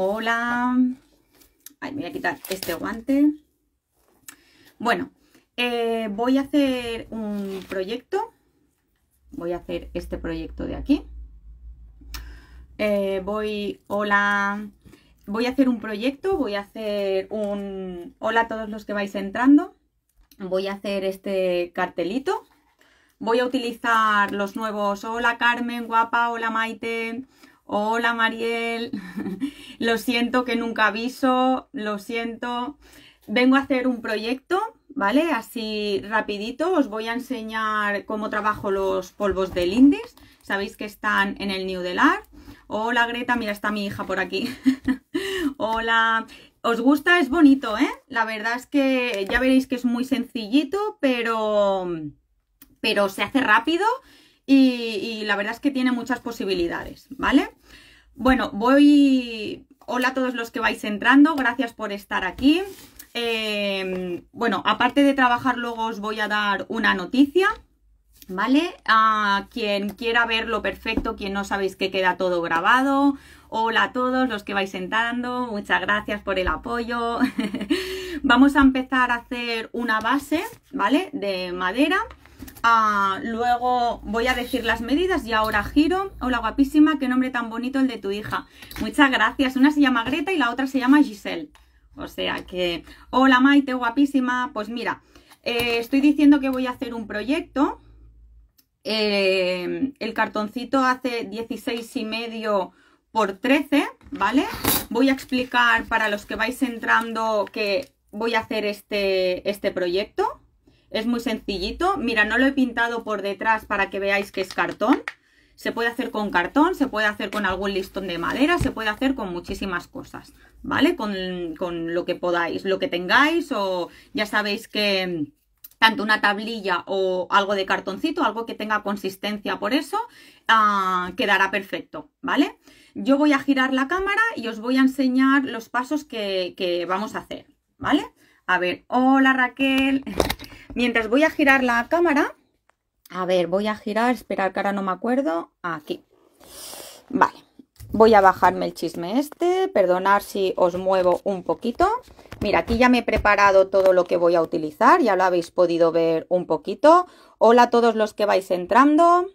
Hola. Ay, me voy a quitar este guante. Bueno, eh, voy a hacer un proyecto. Voy a hacer este proyecto de aquí. Eh, voy, hola, voy a hacer un proyecto, voy a hacer un hola a todos los que vais entrando. Voy a hacer este cartelito. Voy a utilizar los nuevos hola Carmen, guapa, hola Maite, Hola Mariel, lo siento que nunca aviso, lo siento. Vengo a hacer un proyecto, ¿vale? Así rapidito os voy a enseñar cómo trabajo los polvos de Lindis. Sabéis que están en el New Delar. Hola Greta, mira, está mi hija por aquí. Hola, os gusta, es bonito, ¿eh? La verdad es que ya veréis que es muy sencillito, pero, pero se hace rápido y, la verdad es que tiene muchas posibilidades, ¿vale? Bueno, voy... Hola a todos los que vais entrando, gracias por estar aquí. Em, bueno, aparte de trabajar luego os voy a dar una noticia, ¿vale? A quien quiera verlo perfecto, quien no sabéis que queda todo grabado. Hola a todos los que vais entrando, muchas gracias por el apoyo. Vamos a empezar a hacer una base, ¿vale? De madera. Ah, luego voy a decir las medidas y ahora giro. Hola guapísima, qué nombre tan bonito el de tu hija. Muchas gracias. Una se llama Greta y la otra se llama Giselle. O sea que... Hola Maite, guapísima. Pues mira, eh, estoy diciendo que voy a hacer un proyecto. Eh, el cartoncito hace 16 y medio por 13, ¿vale? Voy a explicar para los que vais entrando que voy a hacer este, este proyecto, es muy sencillito. Mira, no lo he pintado por detrás para que veáis que es cartón. Se puede hacer con cartón, se puede hacer con algún listón de madera, se puede hacer con muchísimas cosas, ¿vale? Con, lo que podáis, lo que tengáis o ya sabéis que mm, tanto una tablilla o algo de cartoncito, algo que tenga consistencia por eso, ah, quedará perfecto, ¿vale? Yo voy a girar la cámara y os voy a enseñar los pasos que, que vamos a hacer, ¿vale? A ver, hola Raquel, Mientras voy a girar la cámara, a ver, voy a girar, esperar que ahora no me acuerdo, aquí. Vale, voy a bajarme el chisme este, perdonar si os muevo un poquito. Mira, aquí ya me he preparado todo lo que voy a utilizar, ya lo habéis podido ver un poquito. Hola a todos los que vais entrando.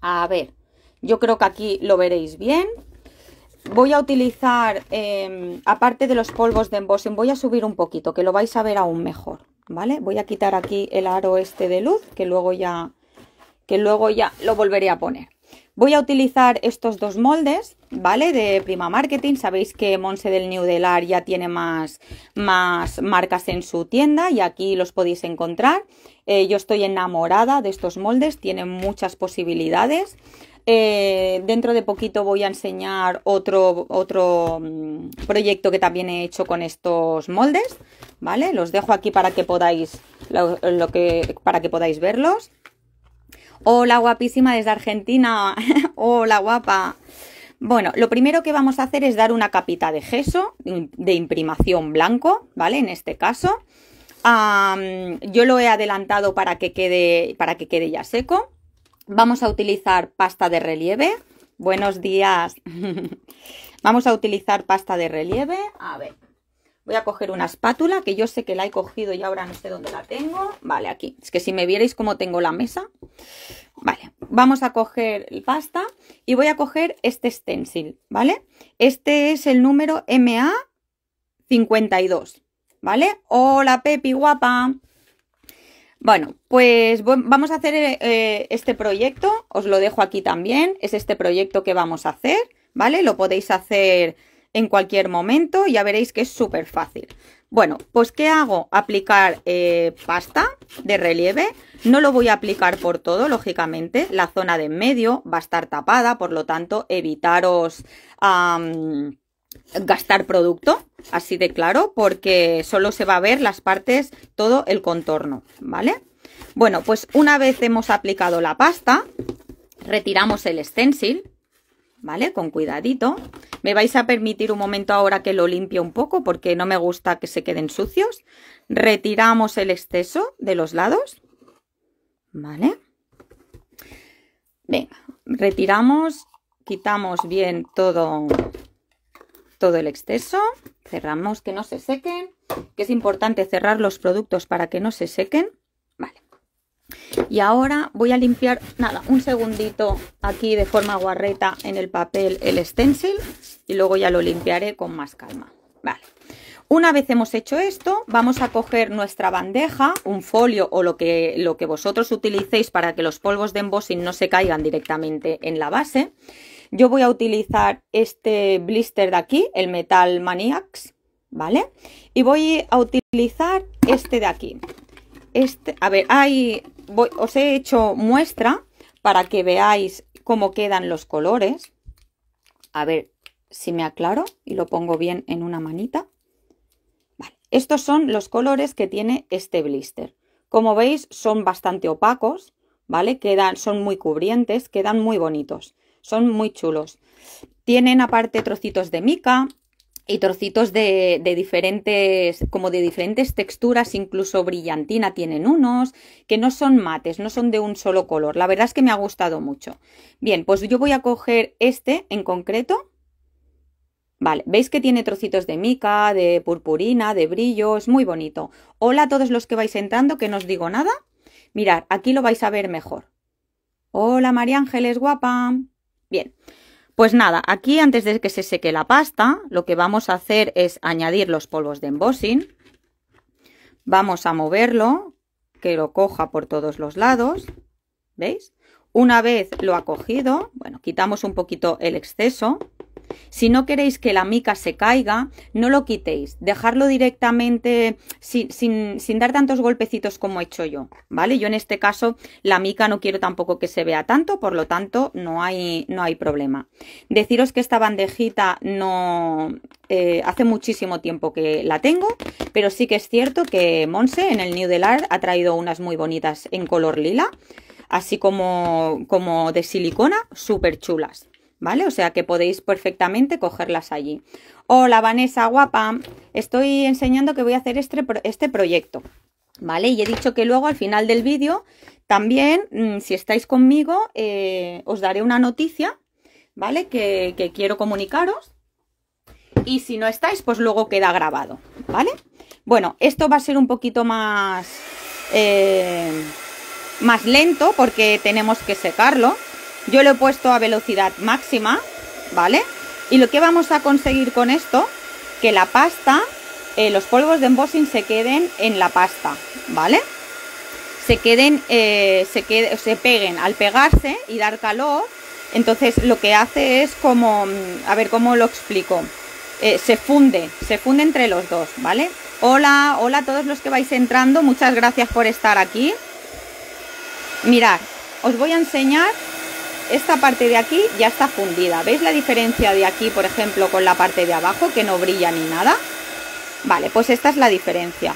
A ver, yo creo que aquí lo veréis bien. Voy a utilizar, em, aparte de los polvos de embossing, voy a subir un poquito, que lo vais a ver aún mejor. ¿vale? Voy a quitar aquí el aro este de luz, que luego ya, que luego ya lo volveré a poner. Voy a utilizar estos dos moldes, ¿vale? De Prima Marketing. Sabéis que Monse del New Delar ya tiene más, más marcas en su tienda y aquí los podéis encontrar. Eh, yo estoy enamorada de estos moldes, tienen muchas posibilidades. Eh, dentro de poquito voy a enseñar otro, otro mm, proyecto que también he hecho con estos moldes. ¿vale? Los dejo aquí para que podáis, lo, que, para que podáis verlos. Hola guapísima desde Argentina. Hola guapa. Bueno, lo primero que vamos a hacer es dar una capita de gesso de imprimación blanco, ¿vale? En este caso. yo lo he adelantado para que, quede, para que quede ya seco. Vamos a utilizar pasta de relieve. Buenos días. vamos a utilizar pasta de relieve. A ver. Voy a coger una espátula, que yo sé que la he cogido y ahora no sé dónde la tengo. Vale, aquí. Es que si me vierais cómo tengo la mesa. Vale, vamos a coger pasta y voy a coger este stencil, ¿vale? Este es el número MA52, ¿vale? Hola Pepi, guapa. Bueno, pues vamos a hacer eh, eh, este proyecto, os lo dejo aquí también, es este proyecto que vamos a hacer, ¿vale? Lo podéis hacer en cualquier momento, ya veréis que es súper fácil. Bueno, pues ¿qué hago? Aplicar eh, pasta de relieve. No lo voy a aplicar por todo, lógicamente. La zona de en medio va a estar tapada, por lo tanto, evitaros gastar producto, así de claro, porque solo se va a ver las partes, todo el contorno, ¿vale? Bueno, pues una vez hemos aplicado la pasta, retiramos el stencil, ¿vale? Con cuidadito. Me vais a permitir un momento ahora que lo limpie un poco porque no me gusta que se queden sucios. Retiramos el exceso de los lados, ¿vale? Venga, retiramos, quitamos bien todo, todo el exceso, cerramos que no se sequen, que es importante cerrar los productos para que no se sequen. Y ahora voy a limpiar, nada, un segundito aquí de forma guarreta en el papel el stencil y luego ya lo limpiaré con más calma. Una vez hemos hecho esto, vamos a coger nuestra bandeja, un folio o lo que, lo que vosotros utilicéis para que los polvos de embossing no se caigan directamente en la base. Yo voy a utilizar este blister de aquí, el Metal Maniacs, ¿vale? Y voy a utilizar este de aquí, este, a ver, hay, os he hecho muestra para que veáis cómo quedan los colores. A ver si me aclaro y lo pongo bien en una manita. estos son los colores que tiene este blister. Como veis, son bastante opacos, ¿vale? Quedan, son muy cubrientes, quedan muy bonitos, son muy chulos. Tienen aparte trocitos de mica, y trocitos de, de, diferentes, como de diferentes texturas, incluso brillantina tienen unos, que no son mates, no son de un solo color. La verdad es que me ha gustado mucho. Bien, pues yo voy a coger este en concreto. Vale, veis que tiene trocitos de mica, de purpurina, de brillo, es muy bonito. Hola a todos los que vais entrando, que no os digo nada. Mirad, aquí lo vais a ver mejor. Hola María Ángeles, guapa. Bien, pues nada, aquí antes de que se seque la pasta, lo que vamos a hacer es añadir los polvos de embossing. Vamos a moverlo, que lo coja por todos los lados. ¿Veis? Una vez lo ha cogido, bueno, quitamos un poquito el exceso si no queréis que la mica se caiga, no lo quitéis. Dejarlo directamente sin, sin, dar tantos golpecitos como he hecho yo, ¿vale? Yo en este caso la mica no quiero tampoco que se vea tanto, por lo tanto no hay, no hay problema. Deciros que esta bandejita no... Eh, hace muchísimo tiempo que la tengo, pero sí que es cierto que Monse en el New Delar ha traído unas muy bonitas en color lila, así como, como de silicona, súper chulas. ¿vale? O sea que podéis perfectamente cogerlas allí. Hola Vanessa, guapa, estoy enseñando que voy a hacer este, este proyecto, ¿vale? Y he dicho que luego al final del vídeo también, mm, si estáis conmigo, eh, os daré una noticia, ¿vale? Que, quiero comunicaros. Y si no estáis, pues luego queda grabado, ¿vale? Bueno, esto va a ser un poquito más, eh, más lento porque tenemos que secarlo yo lo he puesto a velocidad máxima, ¿vale? Y lo que vamos a conseguir con esto, que la pasta, eh, los polvos de embossing se queden en la pasta, ¿vale? Se queden, eh, se, quede, se peguen al pegarse y dar calor. Entonces lo que hace es como, mm, a ver cómo lo explico, eh, se funde, se funde entre los dos, ¿vale? Hola, hola a todos los que vais entrando, muchas gracias por estar aquí. Mirad, os voy a enseñar esta parte de aquí ya está fundida. ¿Veis la diferencia de aquí, por ejemplo, con la parte de abajo que no brilla ni nada? Vale, pues esta es la diferencia.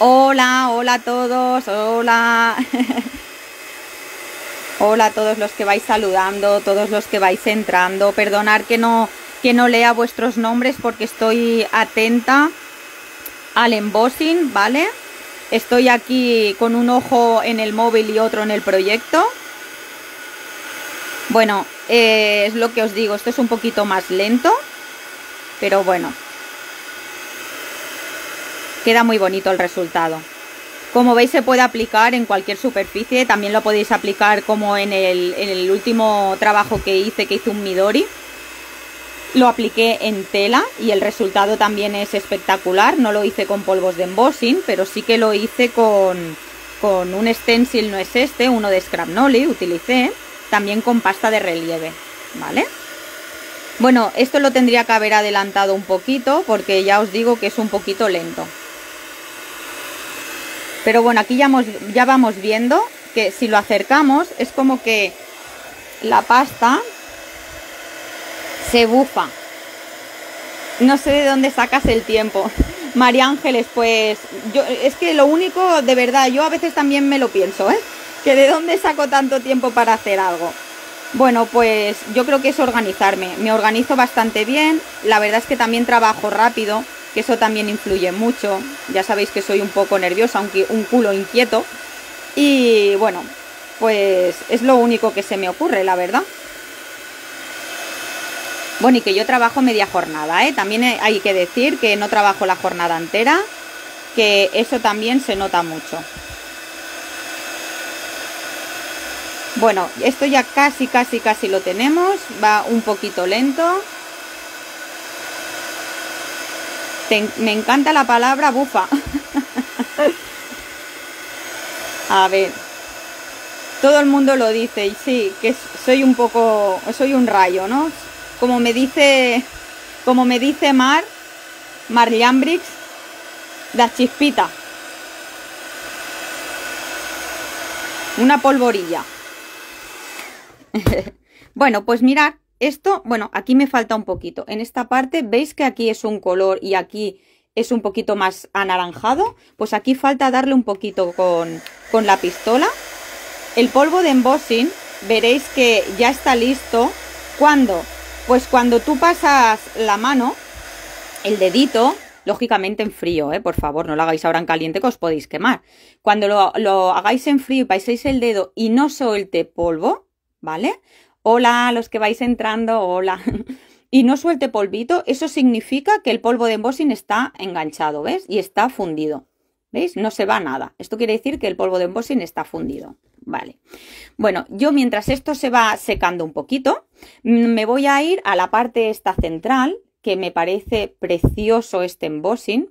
Hola, hola a todos, hola. hola a todos los que vais saludando, todos los que vais entrando. Perdonar que no, que no lea vuestros nombres porque estoy atenta al embossing, ¿vale? Estoy aquí con un ojo en el móvil y otro en el proyecto. Bueno, eh, es lo que os digo, esto es un poquito más lento, pero bueno, queda muy bonito el resultado. Como veis se puede aplicar en cualquier superficie, también lo podéis aplicar como en el, último trabajo que hice, que hice un Midori. Lo apliqué en tela y el resultado también es espectacular, no lo hice con polvos de embossing, pero sí que lo hice con, un stencil, no es este, uno de Scrap utilicé también con pasta de relieve, ¿vale? Bueno, esto lo tendría que haber adelantado un poquito porque ya os digo que es un poquito lento. Pero bueno, aquí ya, hemos, ya vamos viendo que si lo acercamos es como que la pasta se bufa. No sé de dónde sacas el tiempo. María Ángeles, pues yo es que lo único, de verdad, yo a veces también me lo pienso, ¿eh? que de dónde saco tanto tiempo para hacer algo. Bueno, pues yo creo que es organizarme. Me organizo bastante bien. La verdad es que también trabajo rápido, que eso también influye mucho. Ya sabéis que soy un poco nerviosa, aunque un culo inquieto. Y bueno, pues es lo único que se me ocurre, la verdad. Bueno, y que yo trabajo media jornada, ¿eh? También hay que decir que no trabajo la jornada entera, que eso también se nota mucho. Bueno, esto ya casi, casi, casi lo tenemos. Va un poquito lento. me encanta la palabra bufa. A ver. Todo el mundo lo dice y sí, que soy un poco, soy un rayo, ¿no? Como me dice, como me dice Mar, Mar la chispita. Una polvorilla. bueno, pues mirad, esto, bueno, aquí me falta un poquito. En esta parte, veis que aquí es un color y aquí es un poquito más anaranjado. Pues aquí falta darle un poquito con, con la pistola. El polvo de embossing, veréis que ya está listo. ¿Cuándo? Pues cuando tú pasas la mano, el dedito, lógicamente en frío, ¿eh? por favor, no lo hagáis ahora en caliente que os podéis quemar. Cuando lo, lo hagáis en frío y paséis el dedo y no suelte polvo, ¿vale? Hola, los que vais entrando, hola. y no suelte polvito, eso significa que el polvo de embossing está enganchado, ¿ves? Y está fundido. ¿Veis? No se va nada. Esto quiere decir que el polvo de embossing está fundido. Vale. Bueno, yo mientras esto se va secando un poquito, mm, me voy a ir a la parte esta central, que me parece precioso este embossing.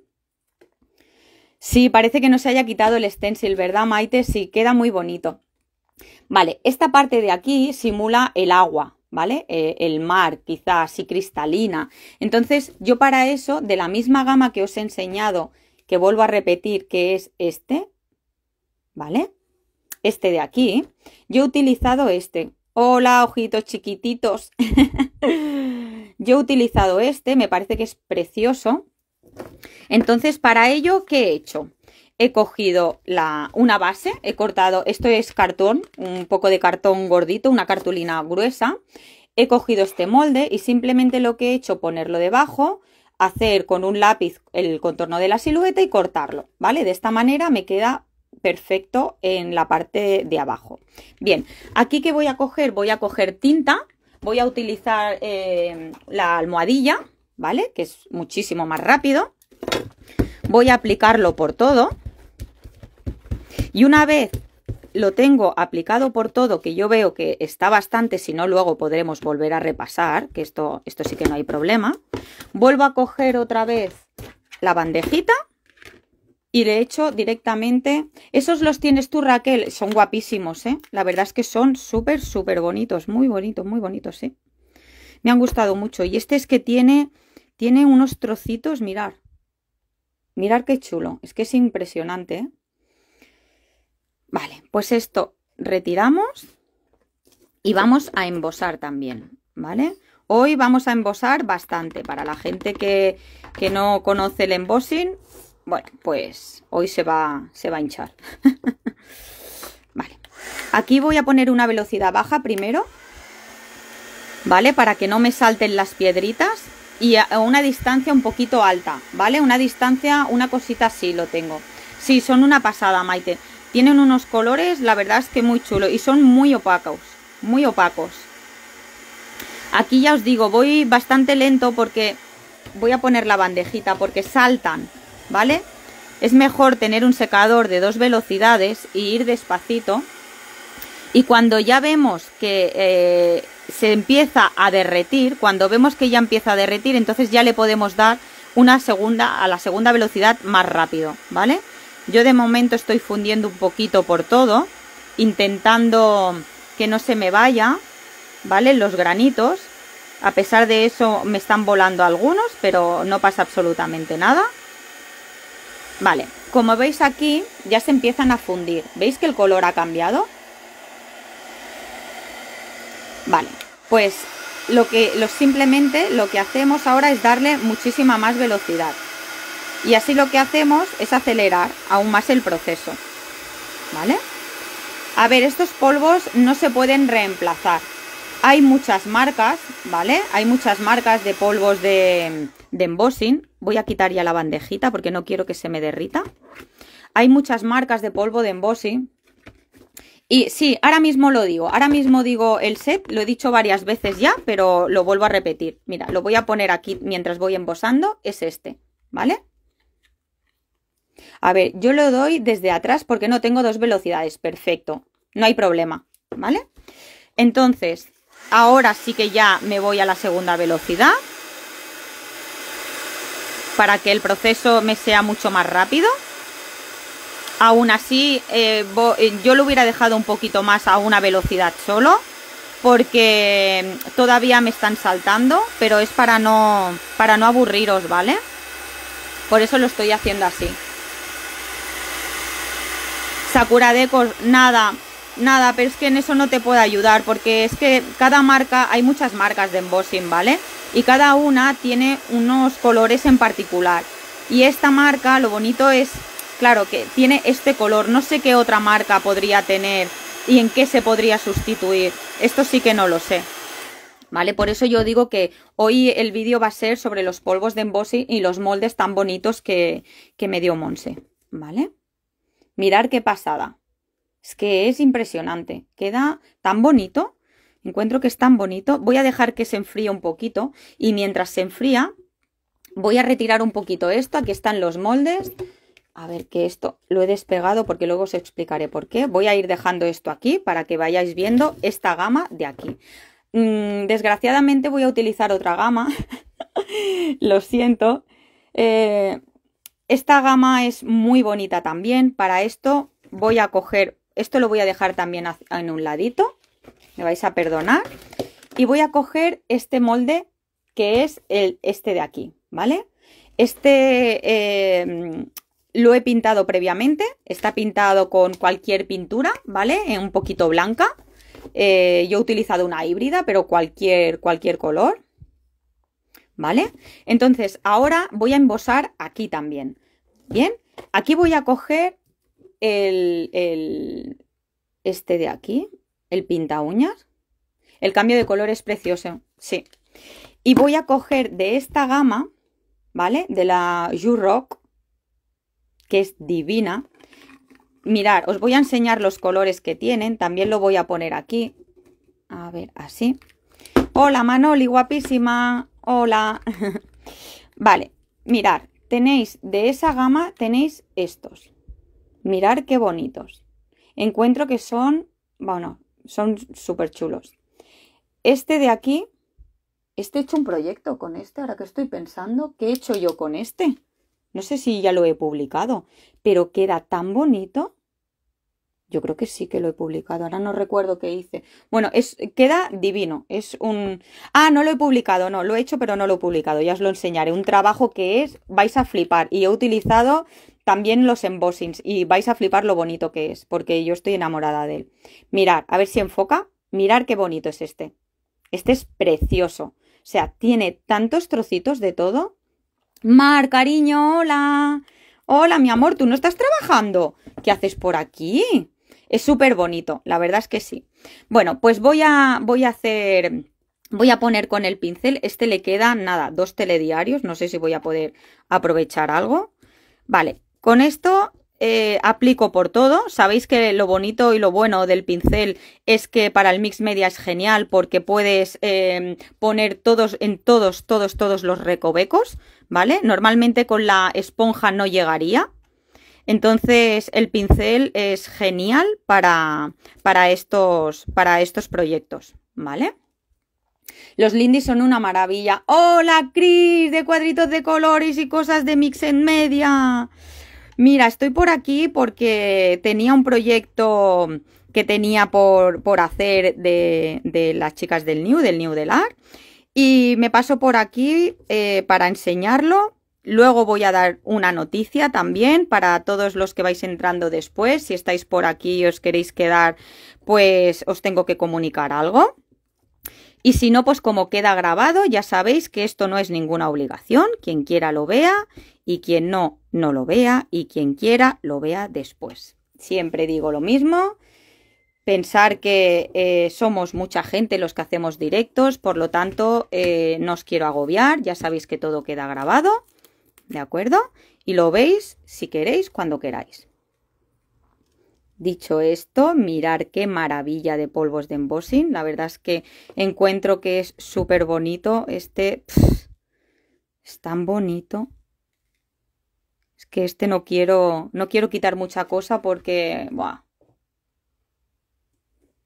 Sí, parece que no se haya quitado el stencil, ¿verdad, Maite? Sí, queda muy bonito. Vale, esta parte de aquí simula el agua, ¿vale? Eh, el mar, quizás y cristalina. Entonces, yo para eso, de la misma gama que os he enseñado, que vuelvo a repetir, que es este, ¿vale? Este de aquí, yo he utilizado este. Hola, ojitos chiquititos. yo he utilizado este, me parece que es precioso. Entonces, para ello, ¿qué he hecho? he cogido la, una base, he cortado, esto es cartón, un poco de cartón gordito, una cartulina gruesa. He cogido este molde y simplemente lo que he hecho ponerlo debajo, hacer con un lápiz el contorno de la silueta y cortarlo, ¿vale? De esta manera me queda perfecto en la parte de abajo. Bien, aquí que voy a coger, voy a coger tinta, voy a utilizar eh, la almohadilla, ¿vale? Que es muchísimo más rápido. Voy a aplicarlo por todo. Y una vez lo tengo aplicado por todo, que yo veo que está bastante, si no luego podremos volver a repasar, que esto, esto sí que no hay problema, vuelvo a coger otra vez la bandejita y le echo directamente... Esos los tienes tú, Raquel, son guapísimos, ¿eh? La verdad es que son súper, súper bonitos, muy bonitos, muy bonitos, sí. ¿eh? Me han gustado mucho. Y este es que tiene, tiene unos trocitos, mirar. Mirar qué chulo, es que es impresionante, ¿eh? Vale, pues esto retiramos y vamos a embosar también, ¿vale? Hoy vamos a embosar bastante. Para la gente que, no conoce el embossing, bueno, pues hoy se va, se va a hinchar. vale, aquí voy a poner una velocidad baja primero, ¿vale? Para que no me salten las piedritas y a una distancia un poquito alta, ¿vale? Una distancia, una cosita así lo tengo. Sí, son una pasada, Maite. Tienen unos colores, la verdad es que muy chulo y son muy opacos, muy opacos. Aquí ya os digo, voy bastante lento porque voy a poner la bandejita porque saltan, ¿vale? Es mejor tener un secador de dos velocidades y ir despacito. Y cuando ya vemos que eh, se empieza a derretir, cuando vemos que ya empieza a derretir, entonces ya le podemos dar una segunda a la segunda velocidad más rápido, ¿vale? Yo de momento estoy fundiendo un poquito por todo, intentando que no se me vaya, ¿vale? Los granitos. A pesar de eso me están volando algunos, pero no pasa absolutamente nada. Vale, como veis aquí ya se empiezan a fundir. ¿Veis que el color ha cambiado? Vale, pues lo que lo, simplemente lo que hacemos ahora es darle muchísima más velocidad y así lo que hacemos es acelerar aún más el proceso. ¿Vale? A ver, estos polvos no se pueden reemplazar. Hay muchas marcas, ¿vale? Hay muchas marcas de polvos de, embossing. Voy a quitar ya la bandejita porque no quiero que se me derrita. Hay muchas marcas de polvo de embossing. Y sí, ahora mismo lo digo. Ahora mismo digo el set. Lo he dicho varias veces ya, pero lo vuelvo a repetir. Mira, lo voy a poner aquí mientras voy embosando. Es este, ¿vale? A ver, yo lo doy desde atrás porque no tengo dos velocidades. Perfecto. No hay problema. ¿Vale? Entonces, ahora sí que ya me voy a la segunda velocidad. Para que el proceso me sea mucho más rápido. Aún así, eh, eh, yo lo hubiera dejado un poquito más a una velocidad solo. Porque mm, todavía me están saltando. Pero es para no, para no aburriros, ¿vale? Por eso lo estoy haciendo así. Sakura Deco, nada, nada, pero es que en eso no te puedo ayudar porque es que cada marca, hay muchas marcas de embossing, ¿vale? Y cada una tiene unos colores en particular. Y esta marca, lo bonito es, claro, que tiene este color, no sé qué otra marca podría tener y en qué se podría sustituir. Esto sí que no lo sé. ¿Vale? Por eso yo digo que hoy el vídeo va a ser sobre los polvos de embossing y los moldes tan bonitos que, que me dio Monse. ¿Vale? Mirar qué pasada. Es que es impresionante. Queda tan bonito. Encuentro que es tan bonito. Voy a dejar que se enfríe un poquito. Y mientras se enfría, voy a retirar un poquito esto. Aquí están los moldes. A ver, que esto lo he despegado porque luego os explicaré por qué. Voy a ir dejando esto aquí para que vayáis viendo esta gama de aquí. Mm, desgraciadamente voy a utilizar otra gama. lo siento. Eh, esta gama es muy bonita también. Para esto voy a coger, esto lo voy a dejar también en un ladito. Me vais a perdonar. Y voy a coger este molde que es el, este de aquí, ¿vale? Este em, lo he pintado previamente. Está pintado con cualquier pintura, ¿vale? En eh, un poquito blanca. Eh, yo he utilizado una híbrida, pero cualquier, cualquier color. ¿vale? Entonces, ahora voy a embosar aquí también, ¿bien? Aquí voy a coger el, el este de aquí, el pinta uñas. El cambio de color es precioso, sí. Y voy a coger de esta gama, ¿vale? De la You Rock, que es divina. Mirar, os voy a enseñar los colores que tienen. También lo voy a poner aquí. A ver, así. Hola Manoli, guapísima. Hola. vale, mirad, tenéis de esa gama, tenéis estos. Mirad qué bonitos. Encuentro que son, bueno, son súper chulos. Este de aquí, este he hecho un proyecto con este, ahora que estoy pensando, ¿qué he hecho yo con este? No sé si ya lo he publicado, pero queda tan bonito. Yo creo que sí que lo he publicado. Ahora no recuerdo qué hice. Bueno, es, queda divino. Es un. Ah, no lo he publicado, no, lo he hecho, pero no lo he publicado. Ya os lo enseñaré. Un trabajo que es. Vais a flipar. Y he utilizado también los embossings. Y vais a flipar lo bonito que es. Porque yo estoy enamorada de él. Mirad, a ver si enfoca. Mirad qué bonito es este. Este es precioso. O sea, tiene tantos trocitos de todo. Mar, cariño, hola. Hola, mi amor, ¿tú no estás trabajando? ¿Qué haces por aquí? Es súper bonito, la verdad es que sí. Bueno, pues voy a, voy a hacer... Voy a poner con el pincel, este le queda nada, dos telediarios, no sé si voy a poder aprovechar algo. Vale, con esto eh, aplico por todo. Sabéis que lo bonito y lo bueno del pincel es que para el mix media es genial porque puedes em, poner todos en todos, todos, todos los recovecos, ¿vale? Normalmente con la esponja no llegaría, entonces, el pincel es genial para, estos, para estos proyectos, ¿vale? Los lindis son una maravilla. ¡Hola, Cris! De cuadritos de colores y cosas de mix en media. Mira, estoy por aquí porque tenía un proyecto que tenía por, hacer de, las chicas del New, del New del Art. Y me paso por aquí eh, para enseñarlo Luego voy a dar una noticia también para todos los que vais entrando después. Si estáis por aquí y os queréis quedar, pues os tengo que comunicar algo. Y si no, pues como queda grabado, ya sabéis que esto no es ninguna obligación. Quien quiera lo vea y quien no, no lo vea y quien quiera lo vea después. Siempre digo lo mismo. Pensar que eh, somos mucha gente los que hacemos directos, por lo tanto, eh, no os quiero agobiar. Ya sabéis que todo queda grabado. ¿de acuerdo? Y lo veis si queréis cuando queráis. Dicho esto, mirar qué maravilla de polvos de embossing. La verdad es que encuentro que es súper bonito. Este es tan bonito. Es que este no quiero, no quiero quitar mucha cosa porque...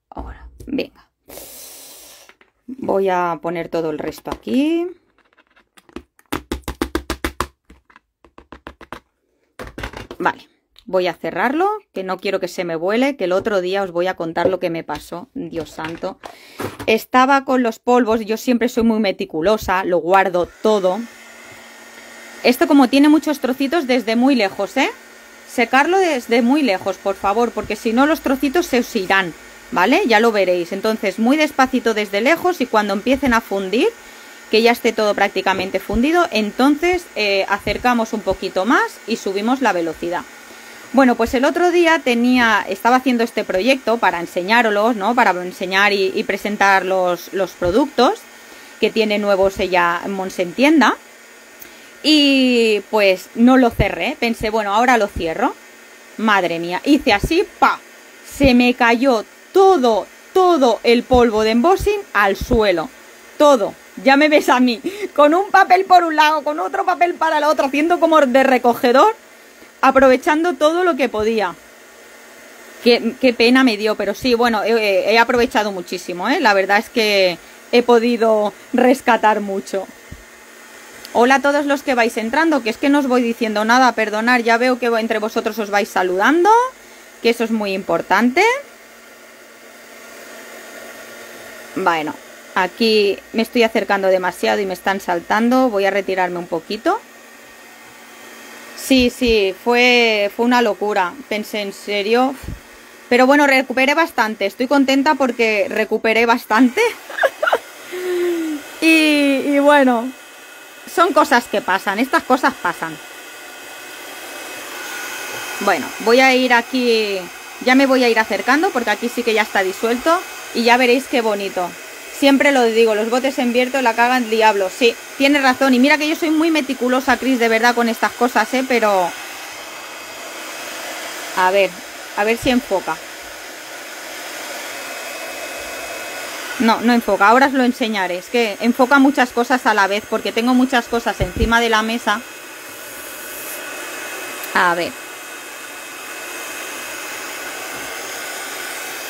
Ahora, venga. Voy a poner todo el resto aquí. Vale, voy a cerrarlo, que no quiero que se me vuele, que el otro día os voy a contar lo que me pasó, Dios santo. Estaba con los polvos, yo siempre soy muy meticulosa, lo guardo todo. Esto como tiene muchos trocitos desde muy lejos, ¿eh? Secarlo desde muy lejos, por favor, porque si no los trocitos se os irán, ¿vale? Ya lo veréis. Entonces, muy despacito desde lejos y cuando empiecen a fundir, que ya esté todo prácticamente fundido, entonces eh, acercamos un poquito más y subimos la velocidad. Bueno, pues el otro día tenía, estaba haciendo este proyecto para enseñaros, ¿no? Para enseñar y, presentar los, productos que tiene nuevos ella Monsentienda. Y pues no lo cerré, pensé, bueno, ahora lo cierro. Madre mía, hice así, pa, se me cayó todo, todo el polvo de embossing al suelo. Todo ya me ves a mí, con un papel por un lado, con otro papel para el otro, haciendo como de recogedor, aprovechando todo lo que podía. Qué, pena me dio, pero sí, bueno, he, aprovechado muchísimo, ¿eh? la verdad es que he podido rescatar mucho. Hola a todos los que vais entrando, que es que no os voy diciendo nada, perdonar, ya veo que entre vosotros os vais saludando, que eso es muy importante. Bueno, Aquí me estoy acercando demasiado y me están saltando. Voy a retirarme un poquito. Sí, sí, fue, fue una locura. Pensé en serio. Pero bueno, recuperé bastante. Estoy contenta porque recuperé bastante. y bueno, son cosas que pasan. Estas cosas pasan. Bueno, voy a ir aquí... Ya me voy a ir acercando porque aquí sí que ya está disuelto. Y ya veréis qué bonito. Siempre lo digo, los botes en vierto la cagan diablo. Sí, tiene razón. Y mira que yo soy muy meticulosa, Cris, de verdad, con estas cosas, ¿eh? Pero... A ver, a ver si enfoca. No, no enfoca. Ahora os lo enseñaré. Es que enfoca muchas cosas a la vez porque tengo muchas cosas encima de la mesa. A ver.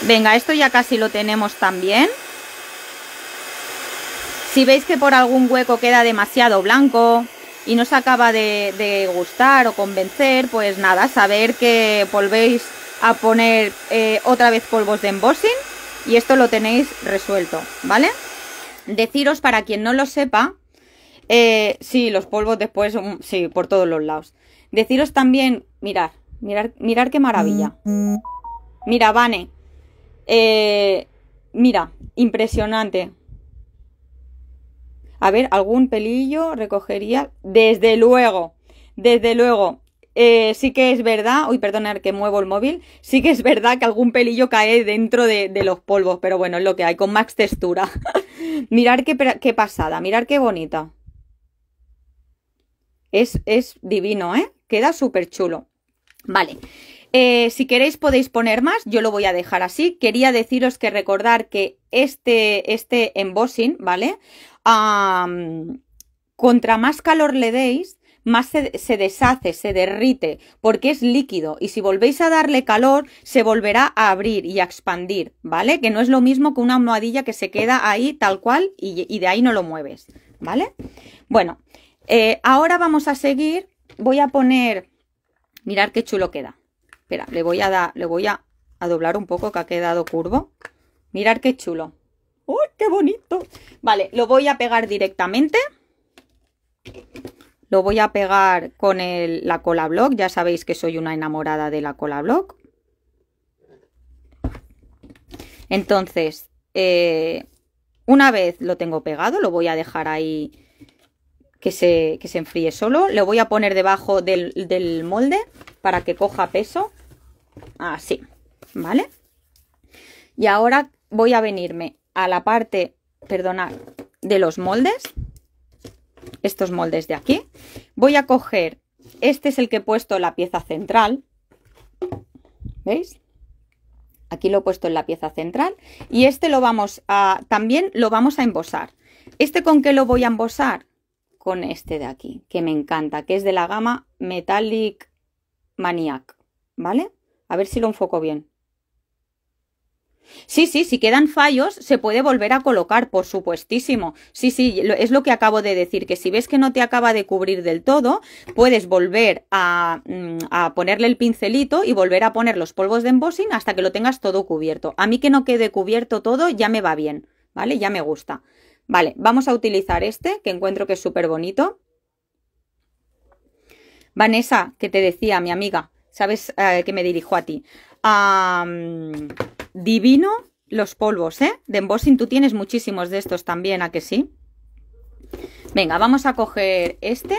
Venga, esto ya casi lo tenemos también. Si veis que por algún hueco queda demasiado blanco y no se acaba de, gustar o convencer, pues nada, saber que volvéis a poner eh, otra vez polvos de embossing y esto lo tenéis resuelto, ¿vale? Deciros para quien no lo sepa, eh, sí, los polvos después, mm, sí, por todos los lados. Deciros también, mirar, mirar, mirar qué maravilla. Mira, Vane, eh, mira, impresionante. A ver, algún pelillo recogería. Desde luego, desde luego. Eh, sí que es verdad, uy, perdonar que muevo el móvil, sí que es verdad que algún pelillo cae dentro de, los polvos, pero bueno, es lo que hay, con más textura. mirar qué, pasada, mirar qué bonita. Es, es divino, ¿eh? Queda súper chulo. Vale. Eh, si queréis podéis poner más, yo lo voy a dejar así. Quería deciros que recordar que este, este embossing, ¿vale? contra más calor le deis, más se, deshace, se derrite, porque es líquido y si volvéis a darle calor, se volverá a abrir y a expandir, ¿vale? Que no es lo mismo que una almohadilla que se queda ahí tal cual y, de ahí no lo mueves, ¿vale? Bueno, eh, ahora vamos a seguir, voy a poner, mirar qué chulo queda. Espera, le voy a dar, le voy a, doblar un poco que ha quedado curvo. Mirar qué chulo. ¡Uy, ¡Oh, qué bonito! Vale, lo voy a pegar directamente. Lo voy a pegar con la cola block. Ya sabéis que soy una enamorada de la cola block. Entonces, eh, una vez lo tengo pegado, lo voy a dejar ahí que se, que se enfríe solo. Lo voy a poner debajo del, del molde para que coja peso así, ¿vale? Y ahora voy a venirme a la parte, perdonar de los moldes, estos moldes de aquí. Voy a coger, este es el que he puesto la pieza central, ¿veis? Aquí lo he puesto en la pieza central y este lo vamos a, también lo vamos a embosar. ¿Este con qué lo voy a embosar? Con este de aquí, que me encanta, que es de la gama Metallic Maniac, ¿vale? A ver si lo enfoco bien. Sí, sí, si quedan fallos, se puede volver a colocar, por supuestísimo. Sí, sí, es lo que acabo de decir, que si ves que no te acaba de cubrir del todo, puedes volver mm, a, ponerle el pincelito y volver a poner los polvos de embossing hasta que lo tengas todo cubierto. A mí que no quede cubierto todo ya me va bien, ¿vale? Ya me gusta. Vale, vamos a utilizar este, que encuentro que es súper bonito. Vanessa, que te decía mi amiga, sabes eh, que me dirijo a ti. divino los polvos, ¿eh? De embossing tú tienes muchísimos de estos también, ¿a que sí? Venga, vamos a coger este.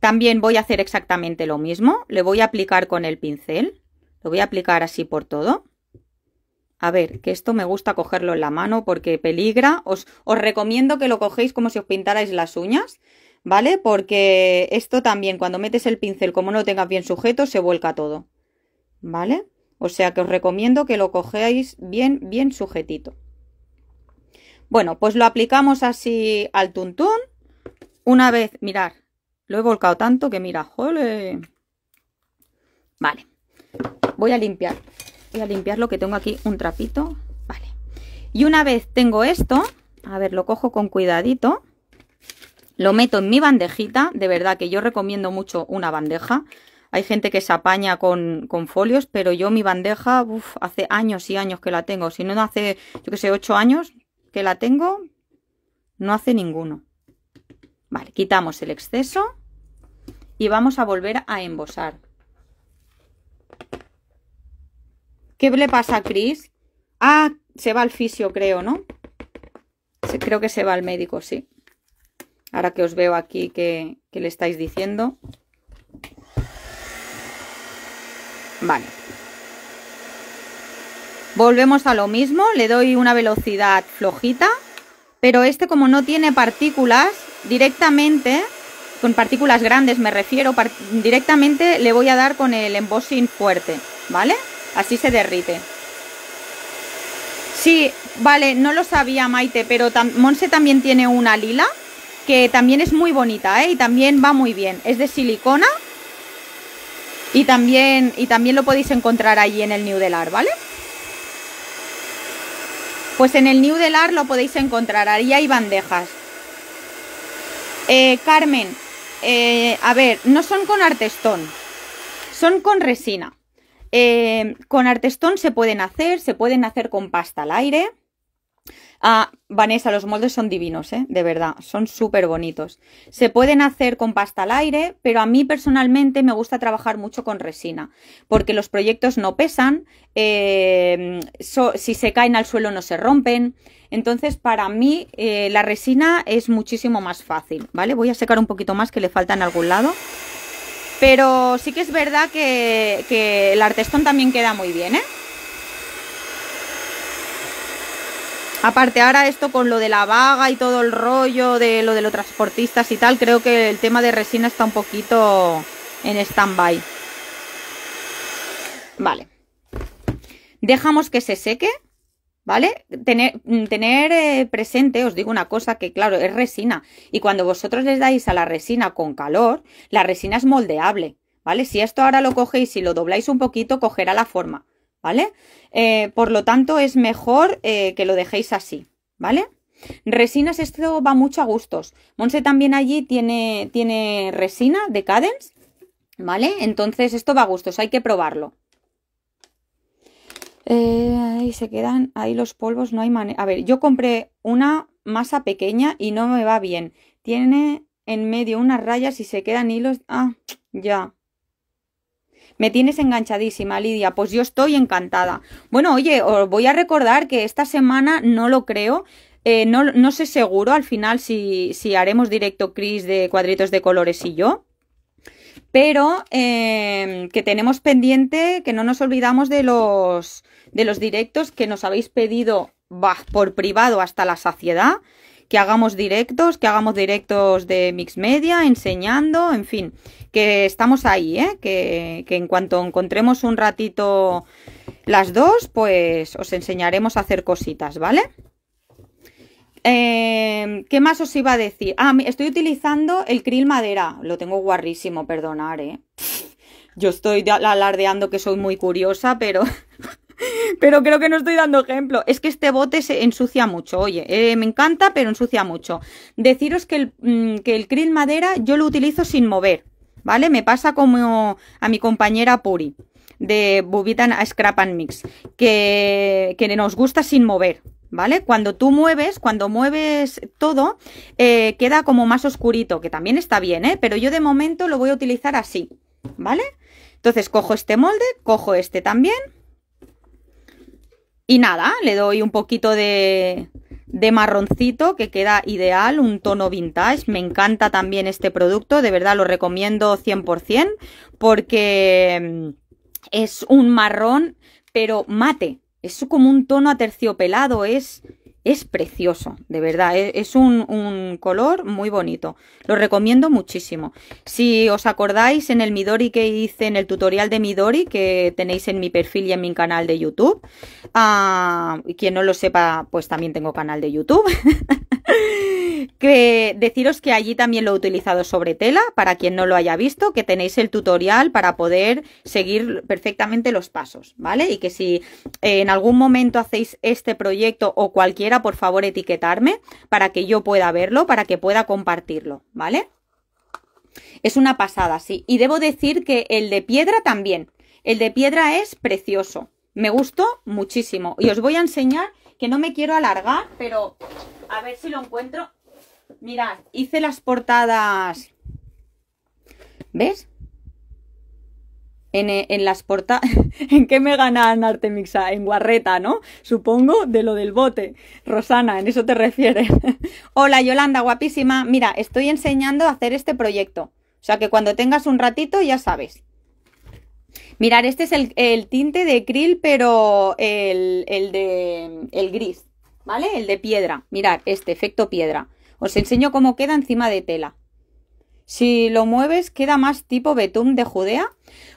También voy a hacer exactamente lo mismo. Le voy a aplicar con el pincel. Lo voy a aplicar así por todo. A ver, que esto me gusta cogerlo en la mano porque peligra. Os, os recomiendo que lo cogéis como si os pintarais las uñas. ¿vale? Porque esto también, cuando metes el pincel, como no lo tengas bien sujeto, se vuelca todo, ¿vale? O sea que os recomiendo que lo cogéis bien, bien sujetito. Bueno, pues lo aplicamos así al tuntún. Una vez, mirar, lo he volcado tanto que mira, jole. Vale, voy a limpiar. Voy a limpiar lo que tengo aquí, un trapito. Vale. Y una vez tengo esto, a ver, lo cojo con cuidadito. Lo meto en mi bandejita, de verdad que yo recomiendo mucho una bandeja. Hay gente que se apaña con, con folios, pero yo mi bandeja, hace años y años que la tengo. Si no, hace, yo que sé, ocho años que la tengo, no hace ninguno. Vale, quitamos el exceso y vamos a volver a embosar. ¿Qué le pasa a Cris? Ah, se va al fisio, creo, ¿no? Creo que se va al médico, sí. Ahora que os veo aquí que, le estáis diciendo. Vale. Volvemos a lo mismo, le doy una velocidad flojita, pero este como no tiene partículas, directamente, con partículas grandes me refiero, directamente le voy a dar con el embossing fuerte, ¿vale? Así se derrite. Sí, vale, no lo sabía Maite, pero Monse también tiene una lila que también es muy bonita, ¿eh? Y también va muy bien. Es de silicona. Y también, y también lo podéis encontrar allí en el New Delar, ¿vale? Pues en el New Delar lo podéis encontrar, ahí hay bandejas. Eh, Carmen, eh, a ver, no son con artestón, son con resina. Eh, con artestón se pueden hacer, se pueden hacer con pasta al aire. Ah, Vanessa, los moldes son divinos, ¿eh? de verdad, son súper bonitos. Se pueden hacer con pasta al aire, pero a mí personalmente me gusta trabajar mucho con resina, porque los proyectos no pesan, eh, si se caen al suelo no se rompen. Entonces, para mí, eh, la resina es muchísimo más fácil, ¿vale? Voy a secar un poquito más que le falta en algún lado. Pero sí que es verdad que, que el artestón también queda muy bien, ¿eh? Aparte ahora esto con lo de la vaga y todo el rollo de lo de los transportistas y tal, creo que el tema de resina está un poquito en stand-by. Vale. Dejamos que se seque, ¿vale? Mm, tener, eh, presente, os digo una cosa, que claro, es resina. Y cuando vosotros les dais a la resina con calor, la resina es moldeable, ¿vale? Si esto ahora lo cogéis y lo dobláis un poquito, cogerá la forma. ¿vale? Eh, por lo tanto, es mejor eh, que lo dejéis así, ¿vale? Resinas, esto va mucho a gustos. Monse también allí tiene, tiene resina de Cadence, ¿vale? Entonces, esto va a gustos, hay que probarlo. Eh, ahí se quedan, ahí los polvos, no hay manera. A ver, yo compré una masa pequeña y no me va bien. Tiene en medio unas rayas y se quedan hilos. Ah, ya. Me tienes enganchadísima, Lidia. Pues yo estoy encantada. Bueno, oye, os voy a recordar que esta semana no lo creo. Eh, no, no, sé seguro al final si, si haremos directo Cris de cuadritos de colores y yo. Pero em, que tenemos pendiente, que no nos olvidamos de los, de los directos que nos habéis pedido por privado hasta la saciedad que hagamos directos, que hagamos directos de Mix Media, enseñando, en fin, que estamos ahí, ¿eh? que, en cuanto encontremos un ratito las dos, pues os enseñaremos a hacer cositas, ¿vale? Em, ¿Qué más os iba a decir? Ah, estoy utilizando el krill madera. Lo tengo guarrísimo, perdonar, ¿eh? Yo estoy alardeando que soy muy curiosa, pero pero creo que no estoy dando ejemplo. Es que este bote se ensucia mucho, oye, eh, me encanta, pero ensucia mucho. Deciros que el, mm, que krill madera yo lo utilizo sin mover, ¿vale? Me pasa como a mi compañera Puri de Bubitan a Scrap and Mix, que, que nos gusta sin mover, ¿vale? Cuando tú mueves, cuando mueves todo, eh, queda como más oscurito, que también está bien, ¿eh? Pero yo de momento lo voy a utilizar así, ¿vale? Entonces cojo este molde, cojo este también y nada, le doy un poquito de, de marroncito que queda ideal, un tono vintage. Me encanta también este producto, de verdad lo recomiendo 100% porque mm, es un marrón pero mate. Es como un tono aterciopelado, es es precioso, de verdad, e-, es un, un, color muy bonito. Lo recomiendo muchísimo. Si os acordáis en el Midori que hice, en el tutorial de Midori que tenéis en mi perfil y en mi canal de YouTube, ah, y quien no lo sepa, pues también tengo canal de YouTube. Que deciros que allí también lo he utilizado sobre tela, para quien no lo haya visto, que tenéis el tutorial para poder seguir perfectamente los pasos, ¿vale? Y que si eh, en algún momento hacéis este proyecto o cualquiera, por favor etiquetarme para que yo pueda verlo, para que pueda compartirlo, ¿vale? Es una pasada, sí. Y debo decir que el de piedra también. El de piedra es precioso. Me gustó muchísimo. Y os voy a enseñar, que no me quiero alargar, pero a ver si lo encuentro. Mirad, hice las portadas. ¿Ves? En, las portadas. ¿En qué me gana ganan Mixa? En guarreta, ¿no? Supongo de lo del bote. Rosana, en eso te refieres. Hola Yolanda, guapísima. Mira, estoy enseñando a hacer este proyecto. O sea que cuando tengas un ratito ya sabes. Mirad, este es el, tinte de krill, pero el, el, de el gris, ¿vale? El de piedra. Mirad, este efecto piedra. Os enseño cómo queda encima de tela. Si lo mueves queda más tipo betún de Judea.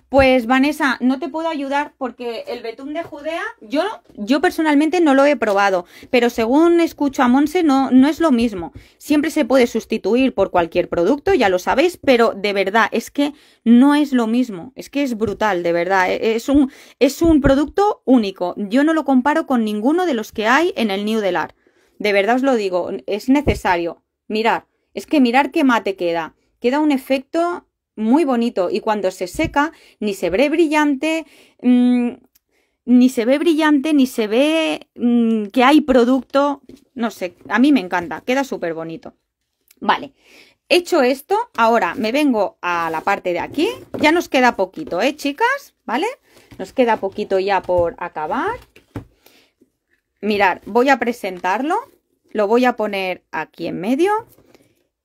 Pues Vanessa, no te puedo ayudar porque el betún de Judea yo, yo personalmente no lo he probado, pero según escucho a Monse no, no es lo mismo. Siempre se puede sustituir por cualquier producto, ya lo sabéis, pero de verdad es que no es lo mismo, es que es brutal, de verdad, e, es un, es un producto único. Yo no lo comparo con ninguno de los que hay en el New Delar. De verdad os lo digo, es necesario. Mirar, es que mirar qué mate queda. Queda un efecto muy bonito y cuando se seca ni se ve brillante, mm, ni se ve brillante, ni se ve mm, que hay producto, no sé, a mí me encanta, queda súper bonito. Vale, hecho esto, ahora me vengo a la parte de aquí, ya nos queda poquito, ¿eh, chicas? ¿Vale? Nos queda poquito ya por acabar. Mirad, voy a presentarlo, lo voy a poner aquí en medio.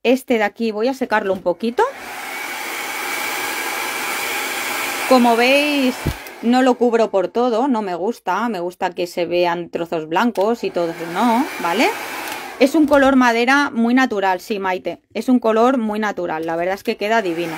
Este de aquí voy a secarlo un poquito. Como veis, no lo cubro por todo, no me gusta. Me gusta que se vean trozos blancos y todo no, ¿vale? Es un color madera muy natural, sí, Maite. Es un color muy natural, la verdad es que queda divino.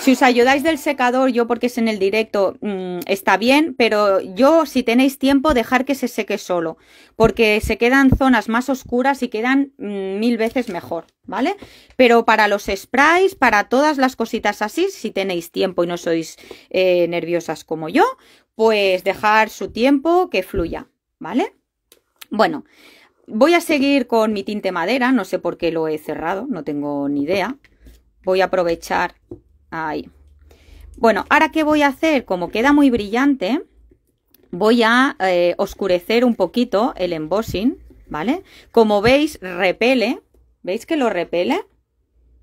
Si os ayudáis del secador, yo porque es en el directo, mm, está bien, pero yo si tenéis tiempo, dejar que se seque solo, porque se quedan zonas más oscuras y quedan mm, mil veces mejor, ¿vale? Pero para los sprays, para todas las cositas así, si tenéis tiempo y no sois eh, nerviosas como yo, pues dejar su tiempo que fluya, ¿vale? Bueno, voy a seguir con mi tinte madera, no sé por qué lo he cerrado, no tengo ni idea. Voy a aprovechar Ahí. Bueno, ahora qué voy a hacer, como queda muy brillante, voy a eh, oscurecer un poquito el embossing, ¿vale? Como veis, repele, ¿veis que lo repele?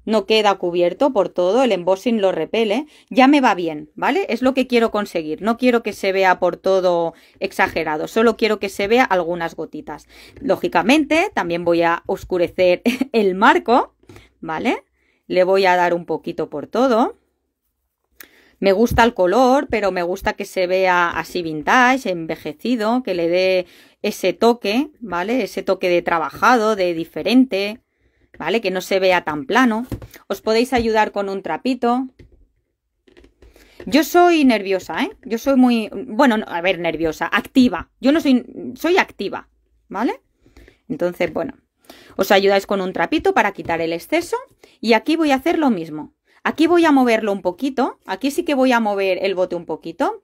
No queda cubierto por todo, el embossing lo repele, ya me va bien, ¿vale? Es lo que quiero conseguir, no quiero que se vea por todo exagerado, solo quiero que se vea algunas gotitas. Lógicamente, también voy a oscurecer el marco, ¿vale? le voy a dar un poquito por todo. Me gusta el color, pero me gusta que se vea así vintage, envejecido, que le dé ese toque, ¿vale? Ese toque de trabajado, de diferente, ¿vale? Que no se vea tan plano. Os podéis ayudar con un trapito. Yo soy nerviosa, ¿eh? Yo soy muy, bueno, a ver, nerviosa, activa. Yo no soy, soy activa, ¿vale? Entonces, bueno, os ayudáis con un trapito para quitar el exceso y aquí voy a hacer lo mismo. Aquí voy a moverlo un poquito, aquí sí que voy a mover el bote un poquito.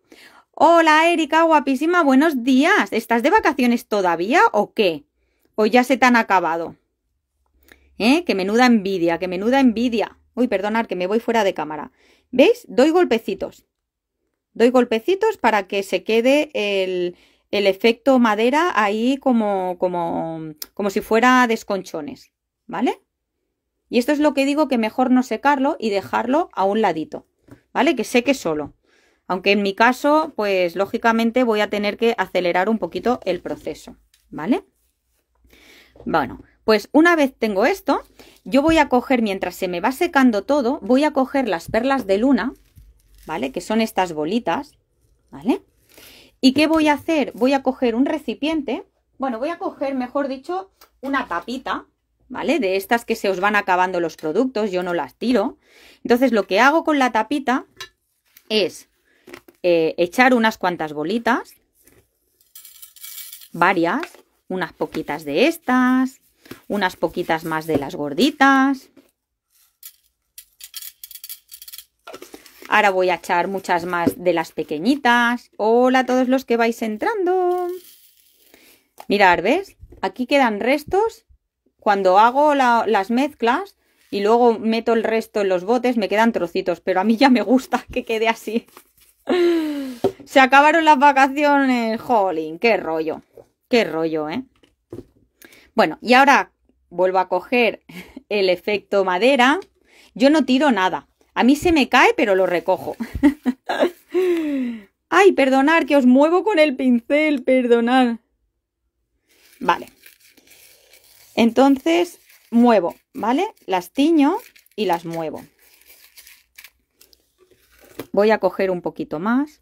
Hola Erika, guapísima, buenos días. ¿Estás de vacaciones todavía o qué? ¿O pues ya se te han acabado? ¿Eh? Que menuda envidia, que menuda envidia. Uy, perdonar que me voy fuera de cámara. ¿Veis? Doy golpecitos. Doy golpecitos para que se quede el, el efecto madera ahí como, como, como si fuera desconchones, ¿vale? Y esto es lo que digo que mejor no secarlo y dejarlo a un ladito, ¿vale? Que seque solo. Aunque en mi caso, pues lógicamente voy a tener que acelerar un poquito el proceso, ¿vale? Bueno, pues una vez tengo esto, yo voy a coger, mientras se me va secando todo, voy a coger las perlas de luna, ¿vale? Que son estas bolitas, ¿vale? ¿Y qué voy a hacer? Voy a coger un recipiente, bueno, voy a coger, mejor dicho, una tapita, ¿vale? De estas que se os van acabando los productos, yo no las tiro. Entonces lo que hago con la tapita es eh, echar unas cuantas bolitas, varias, unas poquitas de estas, unas poquitas más de las gorditas, Ahora voy a echar muchas más de las pequeñitas. Hola a todos los que vais entrando. Mirad, ¿ves? Aquí quedan restos. Cuando hago las mezclas y luego meto el resto en los botes, me quedan trocitos. Pero a mí ya me gusta que quede así. Se acabaron las vacaciones. Jolín, qué rollo. Qué rollo, ¿eh? Bueno, y ahora vuelvo a coger el efecto madera. Yo no tiro nada. A mí se me cae, pero lo recojo. Ay, perdonar, que os muevo con el pincel, perdonar. Vale. Entonces, muevo, ¿vale? Las tiño y las muevo. Voy a coger un poquito más.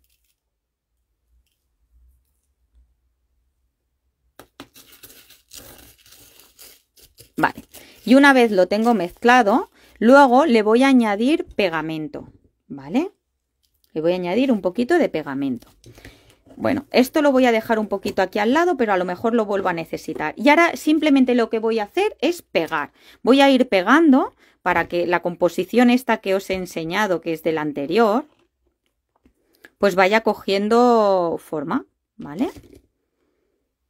Vale. Y una vez lo tengo mezclado, Luego le voy a añadir pegamento, ¿vale? Le voy a añadir un poquito de pegamento. Bueno, esto lo voy a dejar un poquito aquí al lado, pero a lo mejor lo vuelvo a necesitar. Y ahora simplemente lo que voy a hacer es pegar. Voy a ir pegando para que la composición esta que os he enseñado, que es de la anterior, pues vaya cogiendo forma, ¿vale?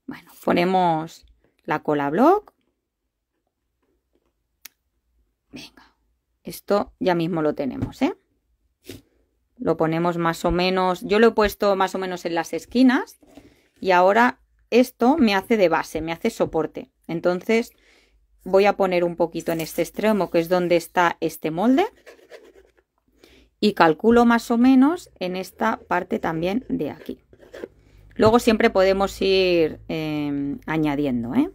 Bueno, ponemos la cola block. Venga. Esto ya mismo lo tenemos, ¿eh? Lo ponemos más o menos, yo lo he puesto más o menos en las esquinas y ahora esto me hace de base, me hace soporte. Entonces voy a poner un poquito en este extremo que es donde está este molde y calculo más o menos en esta parte también de aquí. Luego siempre podemos ir eh, añadiendo, ¿eh?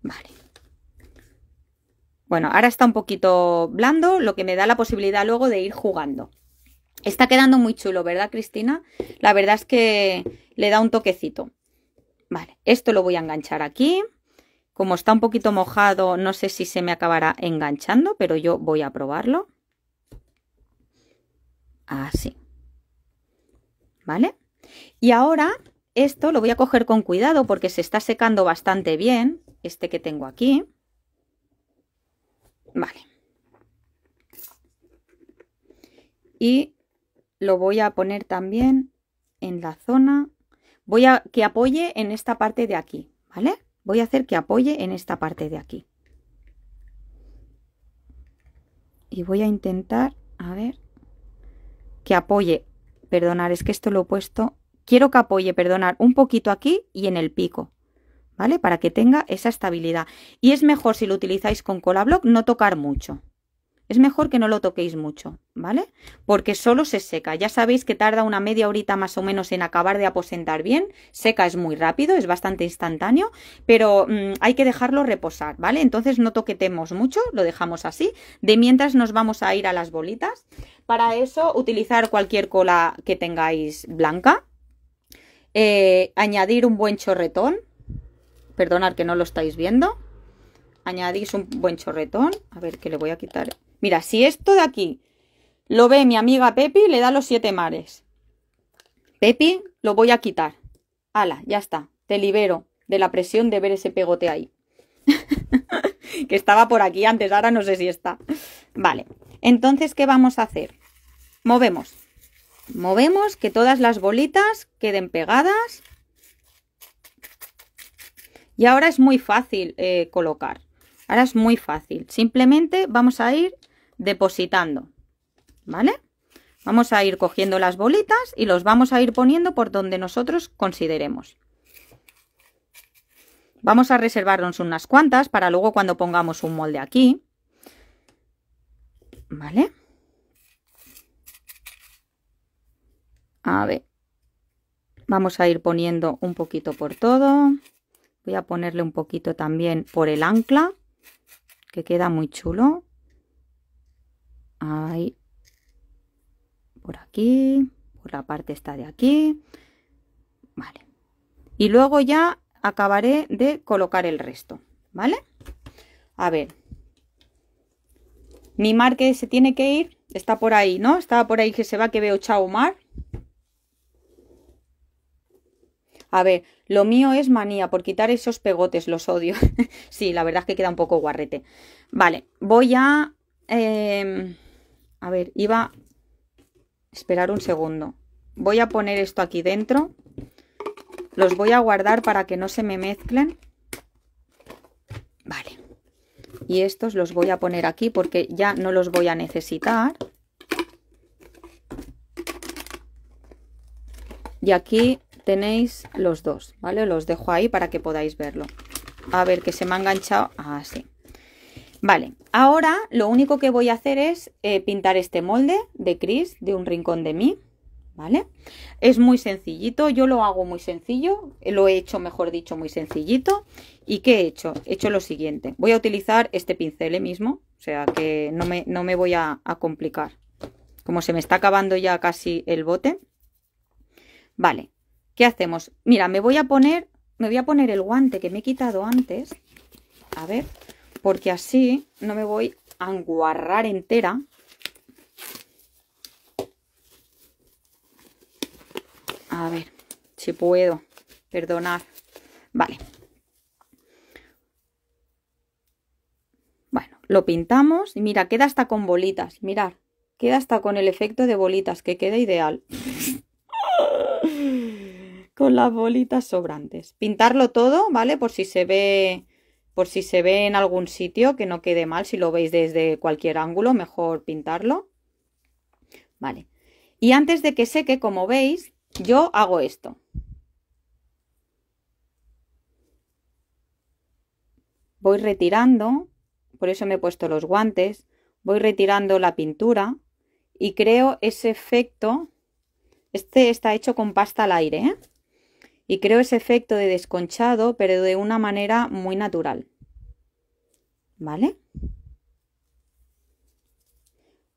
Vale. Bueno, ahora está un poquito blando, lo que me da la posibilidad luego de ir jugando. Está quedando muy chulo, ¿verdad, Cristina? La verdad es que le da un toquecito. Vale, esto lo voy a enganchar aquí. Como está un poquito mojado, no sé si se me acabará enganchando, pero yo voy a probarlo. Así. ¿Vale? Y ahora esto lo voy a coger con cuidado porque se está secando bastante bien, este que tengo aquí. Vale. Y lo voy a poner también en la zona. Voy a que apoye en esta parte de aquí, ¿vale? Voy a hacer que apoye en esta parte de aquí. Y voy a intentar, a ver, que apoye. Perdonar, es que esto lo he puesto. Quiero que apoye, perdonar, un poquito aquí y en el pico. ¿vale? Para que tenga esa estabilidad. Y es mejor si lo utilizáis con cola block no tocar mucho. Es mejor que no lo toquéis mucho, ¿vale? Porque solo se seca. Ya sabéis que tarda una media horita más o menos en acabar de aposentar bien. Seca es muy rápido, es bastante instantáneo, pero mm, hay que dejarlo reposar, ¿vale? Entonces no toquetemos mucho, lo dejamos así. De mientras nos vamos a ir a las bolitas. Para eso utilizar cualquier cola que tengáis blanca. Eh, añadir un buen chorretón, Perdonad que no lo estáis viendo. Añadís un buen chorretón. A ver, que le voy a quitar. Mira, si esto de aquí lo ve mi amiga Pepi, le da los siete mares. Pepi, lo voy a quitar. Ala, ya está. Te libero de la presión de ver ese pegote ahí. que estaba por aquí antes, ahora no sé si está. Vale, entonces, ¿qué vamos a hacer? Movemos. Movemos que todas las bolitas queden pegadas y ahora es muy fácil eh, colocar. Ahora es muy fácil. Simplemente vamos a ir depositando. ¿Vale? Vamos a ir cogiendo las bolitas y los vamos a ir poniendo por donde nosotros consideremos. Vamos a reservarnos unas cuantas para luego cuando pongamos un molde aquí. ¿Vale? A ver. Vamos a ir poniendo un poquito por todo. Voy a ponerle un poquito también por el ancla, que queda muy chulo. Ahí, por aquí, por la parte esta de aquí. Vale. Y luego ya acabaré de colocar el resto, ¿vale? A ver. Mi mar que se tiene que ir, está por ahí, ¿no? Estaba por ahí que se va, que veo Chao Mar. A ver, lo mío es manía por quitar esos pegotes, los odio. sí, la verdad es que queda un poco guarrete. Vale, voy a... Em, a ver, iba... Esperar un segundo. Voy a poner esto aquí dentro. Los voy a guardar para que no se me mezclen. Vale. Y estos los voy a poner aquí porque ya no los voy a necesitar. Y aquí tenéis los dos, ¿vale? Los dejo ahí para que podáis verlo. A ver, que se me ha enganchado. Así. vale, ahora lo único que voy a hacer es eh, pintar este molde de Cris de un rincón de mí. ¿Vale? Es muy sencillito, yo lo hago muy sencillo, lo he hecho, mejor dicho, muy sencillito. ¿Y qué he hecho? He hecho lo siguiente, voy a utilizar este pincel ¿eh? mismo, o sea que no me, voy a, a complicar. Como se me está acabando ya casi el bote. Vale, ¿Qué hacemos? Mira, me voy a poner, me voy a poner el guante que me he quitado antes. A ver, porque así no me voy a enguarrar entera. A ver, si puedo. perdonar Vale. Bueno, lo pintamos y mira, queda hasta con bolitas. Mirad, queda hasta con el efecto de bolitas, que queda ideal con las bolitas sobrantes. Pintarlo todo, ¿vale? Por si se ve por si se ve en algún sitio que no quede mal, si lo veis desde cualquier ángulo, mejor pintarlo. Vale. Y antes de que seque, como veis, yo hago esto. Voy retirando, por eso me he puesto los guantes, voy retirando la pintura y creo ese efecto. Este está hecho con pasta al aire, ¿eh? y creo ese efecto de desconchado, pero de una manera muy natural. ¿Vale?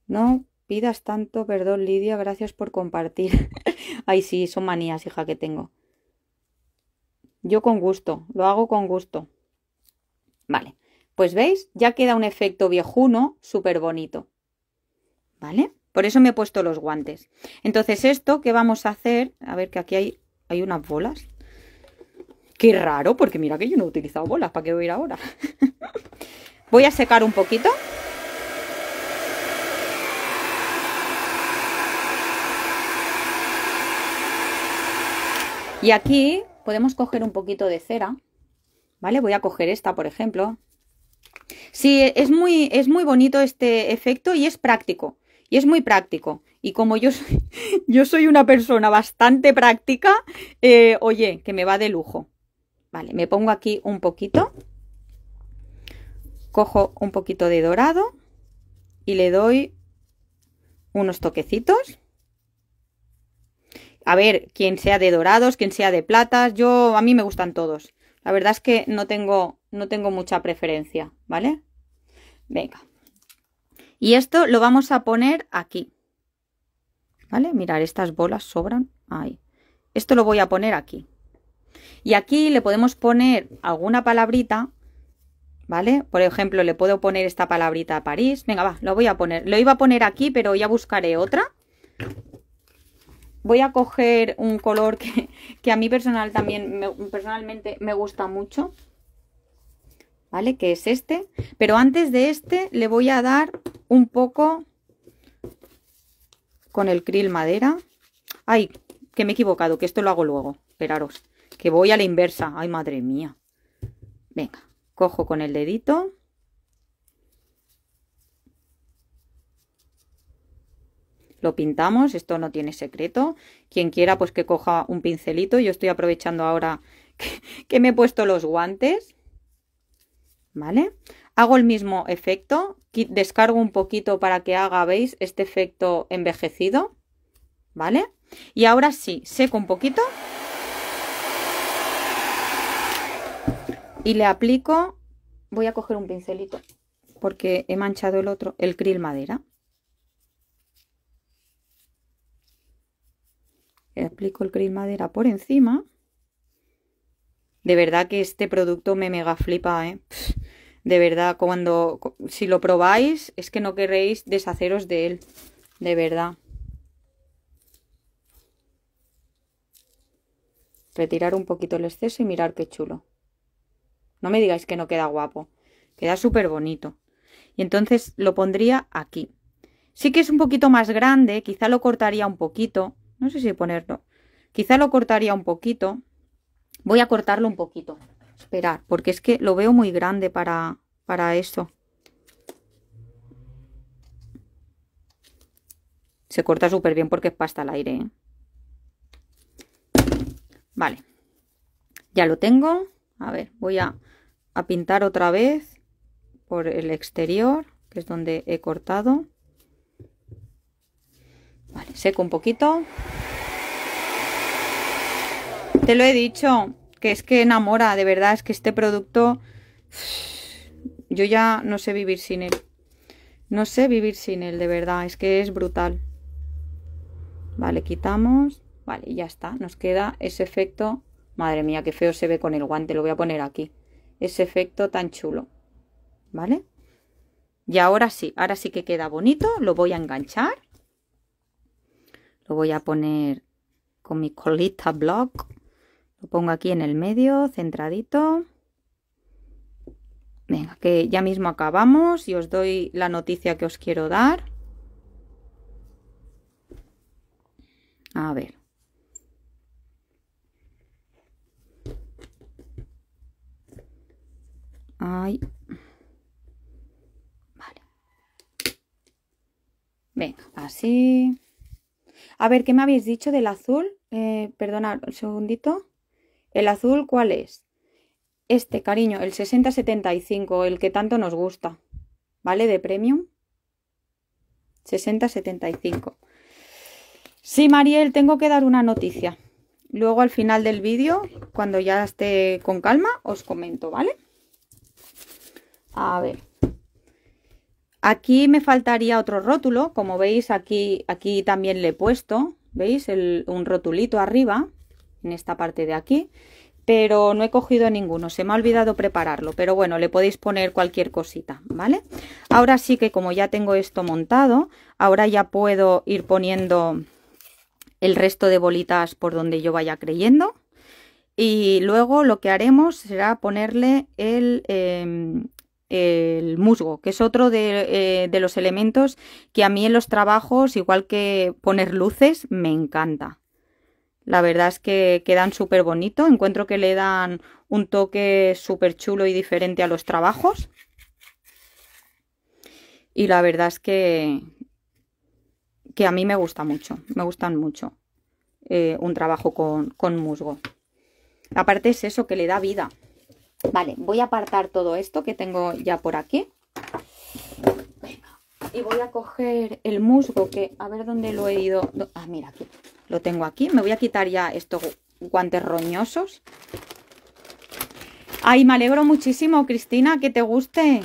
No pidas tanto perdón, Lidia, gracias por compartir. Ay, sí, son manías, hija, que tengo. Yo con gusto, lo hago con gusto. Vale, pues veis, ya queda un efecto viejuno súper bonito. ¿Vale? Por eso me he puesto los guantes. Entonces esto que vamos a hacer, a ver que aquí hay hay unas bolas. Qué raro, porque mira que yo no he utilizado bolas. ¿Para qué voy a ir ahora? voy a secar un poquito. Y aquí podemos coger un poquito de cera. ¿Vale? Voy a coger esta, por ejemplo. Sí, es muy, es muy bonito este efecto y es práctico. Y es muy práctico. Y como yo soy, una persona bastante práctica, eh, oye, que me va de lujo. Vale, me pongo aquí un poquito. Cojo un poquito de dorado y le doy unos toquecitos. A ver, quien sea de dorados, quien sea de platas, yo a mí me gustan todos. La verdad es que no tengo no tengo mucha preferencia, ¿vale? Venga. Y esto lo vamos a poner aquí. ¿Vale? Mirar, estas bolas sobran ahí. Esto lo voy a poner aquí. Y aquí le podemos poner alguna palabrita, ¿vale? Por ejemplo, le puedo poner esta palabrita a París. Venga, va, lo voy a poner. Lo iba a poner aquí, pero ya buscaré otra. Voy a coger un color que, a mí personal también, personalmente me gusta mucho. ¿Vale? Que es este. Pero antes de este le voy a dar un poco con el krill madera. Ay, que me he equivocado, que esto lo hago luego. Esperaros, que voy a la inversa. Ay, madre mía. Venga, cojo con el dedito. Lo pintamos, esto no tiene secreto. Quien quiera, pues que coja un pincelito. Yo estoy aprovechando ahora que, que me he puesto los guantes. ¿Vale? Hago el mismo efecto, descargo un poquito para que haga, veis, este efecto envejecido, ¿vale? Y ahora sí, seco un poquito y le aplico, voy a coger un pincelito porque he manchado el otro, el krill madera. Le aplico el krill madera por encima. De verdad que este producto me mega flipa, ¿eh? De verdad, cuando si lo probáis es que no querréis deshaceros de él. De verdad. Retirar un poquito el exceso y mirar qué chulo. No me digáis que no queda guapo. Queda súper bonito. Y entonces lo pondría aquí. Sí que es un poquito más grande, quizá lo cortaría un poquito. No sé si ponerlo. Quizá lo cortaría un poquito. Voy a cortarlo un poquito esperar, porque es que lo veo muy grande para, para esto. Se corta súper bien porque es pasta al aire. ¿eh? Vale. Ya lo tengo. A ver, voy a, a pintar otra vez por el exterior, que es donde he cortado. Vale, seco un poquito. Te lo he dicho, que es que enamora, de verdad, es que este producto yo ya no sé vivir sin él. No sé vivir sin él, de verdad, es que es brutal. Vale, quitamos. Vale, y ya está, nos queda ese efecto. Madre mía, qué feo se ve con el guante, lo voy a poner aquí. Ese efecto tan chulo. ¿Vale? Y ahora sí, ahora sí que queda bonito, lo voy a enganchar. Lo voy a poner con mi colita block. Lo pongo aquí en el medio, centradito. Venga, que ya mismo acabamos y os doy la noticia que os quiero dar. A ver. Ay. Vale. Venga, así. A ver, ¿qué me habéis dicho del azul? Eh, perdonad un segundito. ¿El azul cuál es? Este, cariño, el 6075, el que tanto nos gusta. ¿Vale? De premium. 6075. Sí, Mariel, tengo que dar una noticia. Luego al final del vídeo, cuando ya esté con calma, os comento, ¿vale? A ver. Aquí me faltaría otro rótulo, como veis aquí, aquí también le he puesto, ¿veis? un rotulito arriba en esta parte de aquí, pero no he cogido ninguno, se me ha olvidado prepararlo, pero bueno, le podéis poner cualquier cosita, ¿vale? Ahora sí que como ya tengo esto montado, ahora ya puedo ir poniendo el resto de bolitas por donde yo vaya creyendo y luego lo que haremos será ponerle el, em, el musgo, que es otro eh, de los elementos que a mí en los trabajos, igual que poner luces, me encanta. La verdad es que quedan súper bonitos. Encuentro que le dan un toque súper chulo y diferente a los trabajos. Y la verdad es que, que a mí me gusta mucho. Me gustan mucho eh, un trabajo con, con musgo. Aparte es eso, que le da vida. Vale, voy a apartar todo esto que tengo ya por aquí y voy a coger el musgo que a ver dónde lo he ido ah mira aquí lo tengo aquí me voy a quitar ya estos guantes roñosos ay me alegro muchísimo Cristina que te guste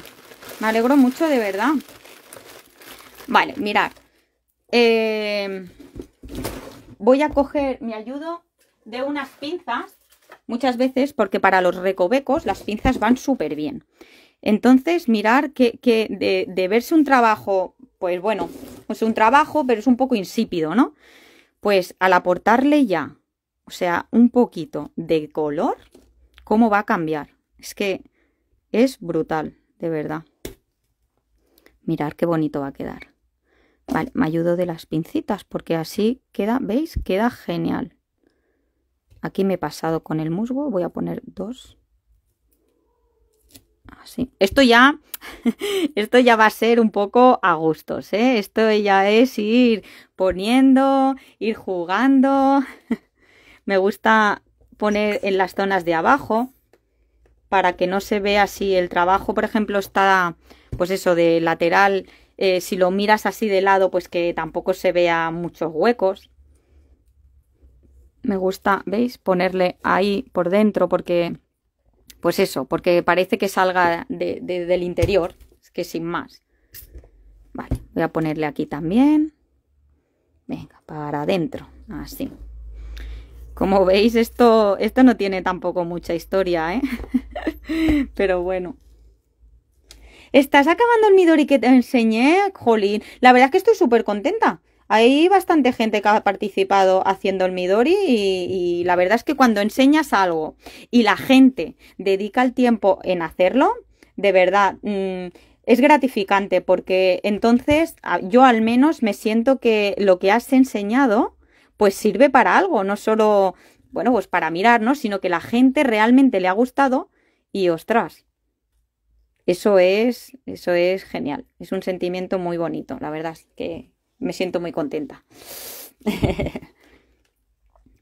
me alegro mucho de verdad vale mirad em, voy a coger me ayudo de unas pinzas muchas veces porque para los recovecos las pinzas van súper bien entonces, mirar que, de, de, verse un trabajo, pues bueno, es pues un trabajo, pero es un poco insípido, ¿no? Pues al aportarle ya, o sea, un poquito de color, ¿cómo va a cambiar? Es que es brutal, de verdad. Mirar qué bonito va a quedar. Vale, me ayudo de las pincitas porque así queda, ¿veis? Queda genial. Aquí me he pasado con el musgo, voy a poner dos Ah, esto ya, esto ya va a ser un poco a gustos, ¿eh? Esto ya es ir poniendo, ir jugando. Me gusta poner en las zonas de abajo para que no se vea si el trabajo, por ejemplo, está, pues eso, de lateral. Eh, si lo miras así de lado, pues que tampoco se vea muchos huecos. Me gusta, ¿veis? Ponerle ahí por dentro porque pues eso, porque parece que salga del interior, es que sin más. Vale, voy a ponerle aquí también. Venga, para adentro, así. Como veis, esto, esto no tiene tampoco mucha historia, ¿eh? Pero bueno. ¿Estás acabando el Midori que te enseñé, Jolín? La verdad es que estoy súper contenta. Hay bastante gente que ha participado haciendo el Midori y, la verdad es que cuando enseñas algo y la gente dedica el tiempo en hacerlo, de verdad mm, es gratificante porque entonces yo al menos me siento que lo que has enseñado pues sirve para algo, no solo, bueno, pues para mirar, ¿no? Sino que la gente realmente le ha gustado y ostras, eso es, eso es genial, es un sentimiento muy bonito, la verdad es que me siento muy contenta.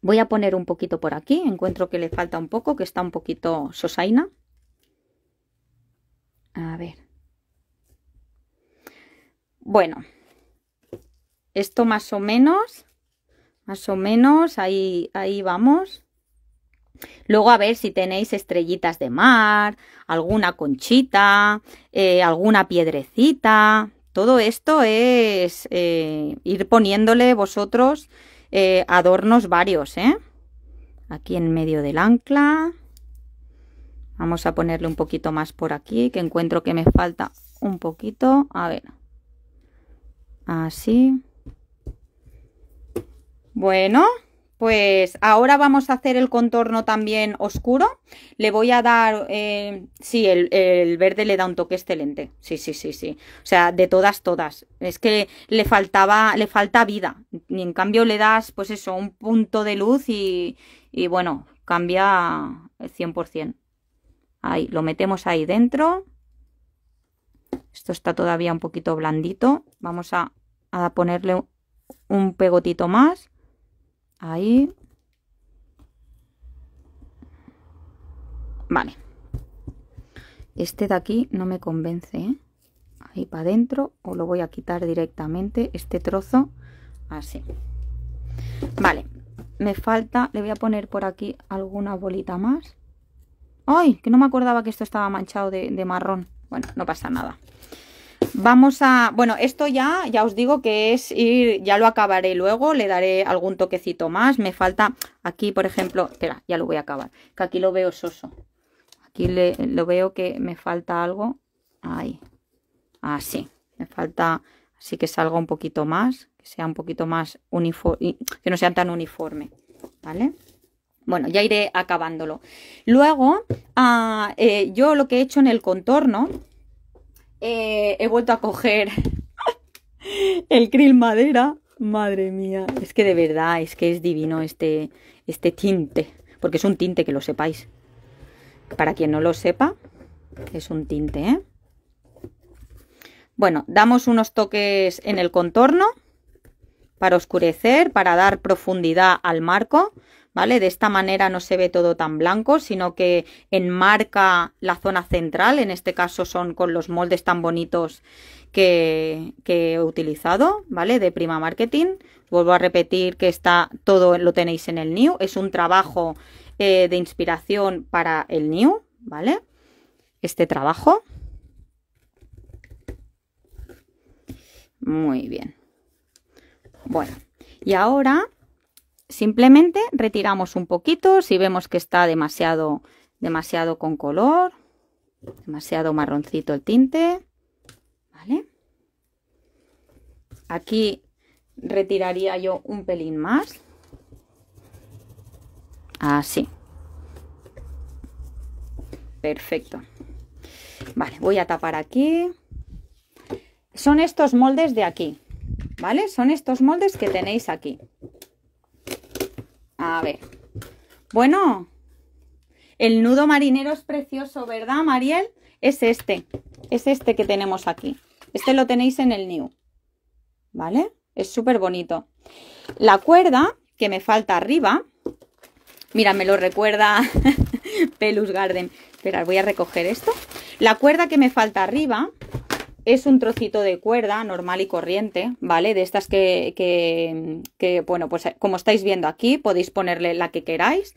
Voy a poner un poquito por aquí, encuentro que le falta un poco, que está un poquito sosaina. A ver. Bueno, esto más o menos, más o menos, ahí, ahí vamos. Luego a ver si tenéis estrellitas de mar, alguna conchita, eh, alguna piedrecita, todo esto es eh, ir poniéndole vosotros eh, adornos varios, ¿eh? Aquí en medio del ancla. Vamos a ponerle un poquito más por aquí, que encuentro que me falta un poquito. A ver. Así. Bueno. Pues ahora vamos a hacer el contorno también oscuro. Le voy a dar, eh, sí, el, verde le da un toque excelente. Sí, sí, sí, sí. O sea, de todas, todas. Es que le faltaba, le falta vida. Y en cambio le das, pues eso, un punto de luz y, bueno, cambia el 100%. Ahí, lo metemos ahí dentro. Esto está todavía un poquito blandito. Vamos a, a ponerle un pegotito más Ahí. Vale. Este de aquí no me convence, ¿eh? Ahí para adentro o lo voy a quitar directamente, este trozo, así. Vale, me falta, le voy a poner por aquí alguna bolita más. ¡Ay! Que no me acordaba que esto estaba manchado de marrón. Bueno, no pasa nada. Vamos a, bueno, esto ya, ya os digo que es ir, ya lo acabaré luego, le daré algún toquecito más, me falta aquí, por ejemplo, espera, ya lo voy a acabar, que aquí lo veo soso, aquí lo veo que me falta algo, ahí, así, ah, me falta, así que salga un poquito más, que sea un poquito más uniforme, que no sea tan uniforme, ¿vale? Bueno, ya iré acabándolo. Luego, ah, eh, yo lo que he hecho en el contorno eh, he vuelto a coger el krill madera. Madre mía, es que de verdad, es que es divino este, este tinte. Porque es un tinte, que lo sepáis. Para quien no lo sepa, es un tinte, ¿eh? Bueno, damos unos toques en el contorno para oscurecer, para dar profundidad al marco, ¿vale? De esta manera no se ve todo tan blanco, sino que enmarca la zona central, en este caso son con los moldes tan bonitos que, que, he utilizado, ¿vale? De Prima Marketing. Vuelvo a repetir que está todo lo tenéis en el New. Es un trabajo eh, de inspiración para el New, ¿vale? Este trabajo. Muy bien. Bueno, y ahora Simplemente retiramos un poquito si vemos que está demasiado, demasiado con color, demasiado marroncito el tinte, ¿vale? Aquí retiraría yo un pelín más, así. Perfecto. voy a tapar aquí. Son estos moldes de aquí, ¿vale? Son estos moldes que tenéis aquí. A ver. Bueno, el nudo marinero es precioso, ¿verdad, Mariel? Es este, es este que tenemos aquí. Este lo tenéis en el New, ¿vale? Es súper bonito. La cuerda que me falta arriba, mira, me lo recuerda Pelus Garden. Espera, voy a recoger esto. La cuerda que me falta arriba es un trocito de cuerda normal y corriente, ¿vale? De estas que, que, bueno, pues eh, como estáis viendo aquí, podéis ponerle la que queráis.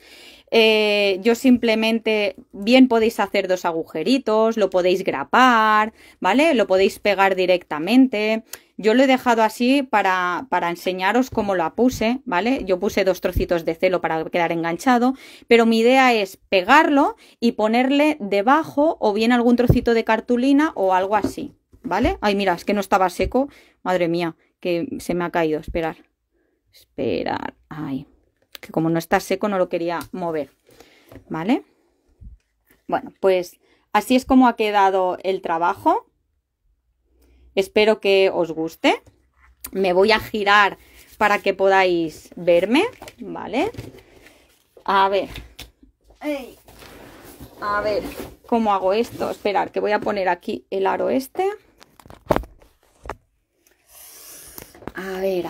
Eh, yo simplemente, bien podéis hacer dos agujeritos, lo podéis grapar, ¿vale? Lo podéis pegar directamente. Yo lo he dejado así para, para enseñaros cómo la puse, ¿vale? Yo puse dos trocitos de celo para quedar enganchado, pero mi idea es pegarlo y ponerle debajo o bien algún trocito de cartulina o algo así, ¿vale? Ay, mira, es que no estaba seco. Madre mía, que se me ha caído. Esperar. Esperar. Ay, que como no está seco no lo quería mover, ¿vale? Bueno, pues así es como ha quedado el trabajo. Espero que os guste. Me voy a girar para que podáis verme, ¿vale? A ver. A ver, ¿cómo hago esto? Esperar, que voy a poner aquí el aro este. A ver,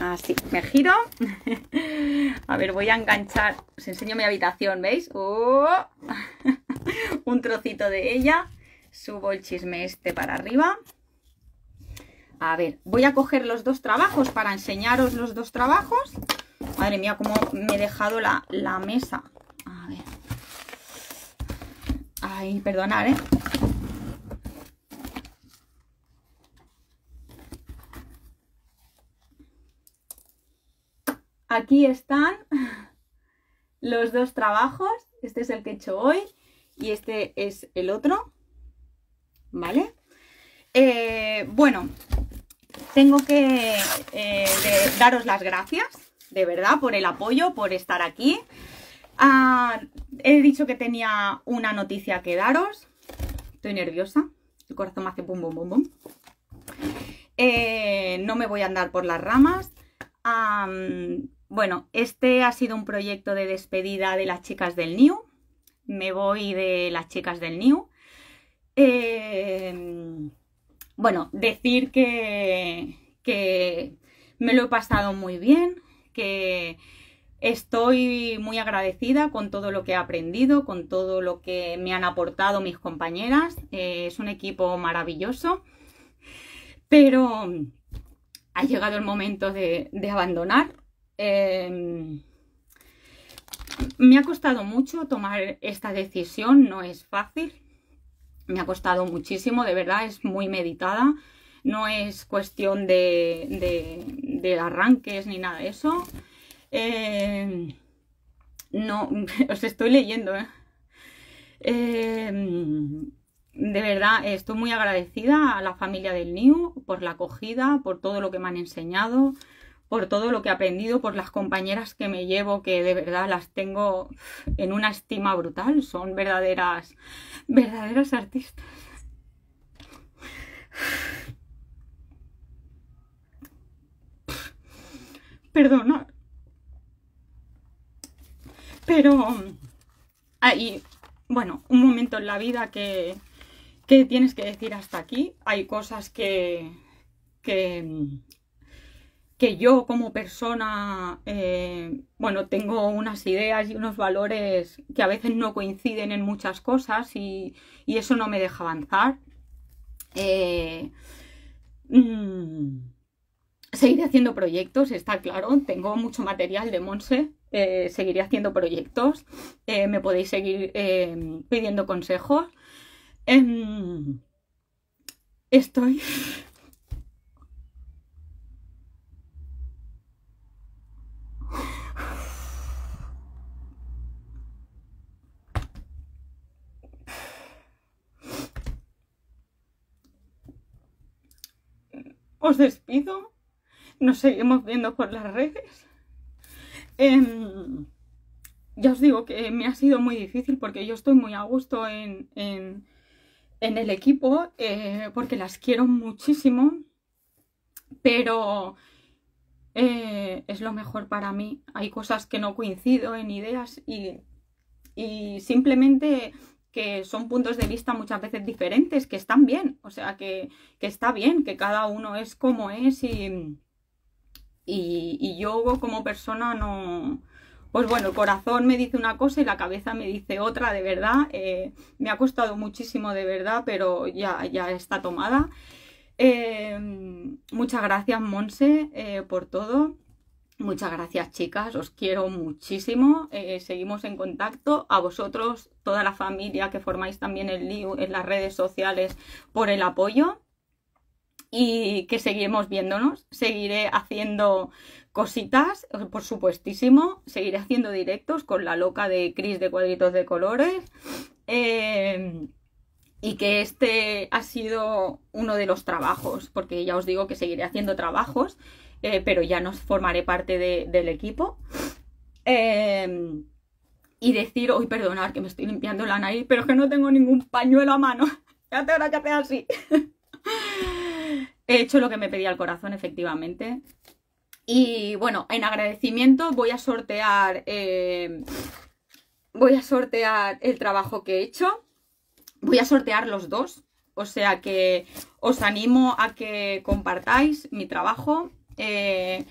así, me giro. a ver, voy a enganchar, os enseño mi habitación, ¿veis? ¡Oh! Un trocito de ella, subo el chisme este para arriba. A ver, voy a coger los dos trabajos para enseñaros los dos trabajos. Madre mía, cómo me he dejado la, la mesa. A ver. Ay, perdonad, ¿eh? Aquí están los dos trabajos. Este es el que he hecho hoy y este es el otro. ¿Vale? Eh, bueno, tengo que eh, daros las gracias, de verdad, por el apoyo, por estar aquí. Ah, he dicho que tenía una noticia que daros. Estoy nerviosa. El corazón me hace pum, bum, bum, bum. Eh, no me voy a andar por las ramas. Bueno, este ha sido un proyecto de despedida de las chicas del New. Me voy de las chicas del New. Eh, bueno, decir que, que me lo he pasado muy bien, que estoy muy agradecida con todo lo que he aprendido, con todo lo que me han aportado mis compañeras. Eh, es un equipo maravilloso, pero ha llegado el momento de abandonar. Em, me ha costado mucho tomar esta decisión, no es fácil. Me ha costado muchísimo, de verdad, es muy meditada. No es cuestión de, arranques ni nada de eso. Em, no, os estoy leyendo. ¿eh? Em, de verdad, estoy muy agradecida a la familia del Niu por la acogida, por todo lo que me han enseñado, por todo lo que he aprendido, por las compañeras que me llevo, que de verdad las tengo en una estima brutal, son verdaderas, verdaderas artistas. Perdona. Pero hay, bueno, un momento en la vida que, tienes que decir hasta aquí. Hay cosas que, que, que yo como persona, eh, bueno, tengo unas ideas y unos valores que a veces no coinciden en muchas cosas y, eso no me deja avanzar. Eh, mm, seguiré haciendo proyectos, está claro, tengo mucho material de Monse, eh, seguiré haciendo proyectos, me podéis seguir pidiendo consejos. Em, estoy... os despido. Nos seguimos viendo por las redes. Em, ya os digo que me ha sido muy difícil porque yo estoy muy a gusto en, el equipo, eh, porque las quiero muchísimo, pero eh, es lo mejor para mí. Hay cosas que no coincido en ideas y, y simplemente que son puntos de vista muchas veces diferentes, que están bien, o sea, que, está bien, que cada uno es como es y, y, yo como persona no... Pues bueno, el corazón me dice una cosa y la cabeza me dice otra, de verdad. Eh, me ha costado muchísimo, de verdad, pero ya, ya está tomada. Eh, muchas gracias, Monse, eh, por todo. Muchas gracias chicas, os quiero muchísimo, eh, seguimos en contacto, a vosotros, toda la familia que formáis también el en las redes sociales por el apoyo y que seguimos viéndonos, seguiré haciendo cositas, por supuestísimo, seguiré haciendo directos con la loca de Cris de cuadritos de colores. Eh, y que este ha sido uno de los trabajos, porque ya os digo que seguiré haciendo trabajos, eh, pero ya no formaré parte del equipo. Em, y decir, hoy perdonar que me estoy limpiando la nariz, pero es que no tengo ningún pañuelo a mano. ya te habrá que hacer así. He hecho lo que me pedía el corazón, efectivamente. Y bueno, en agradecimiento voy a sortear. Em, voy a sortear el trabajo que he hecho. Voy a sortear los dos. O sea que os animo a que compartáis mi trabajo, eh,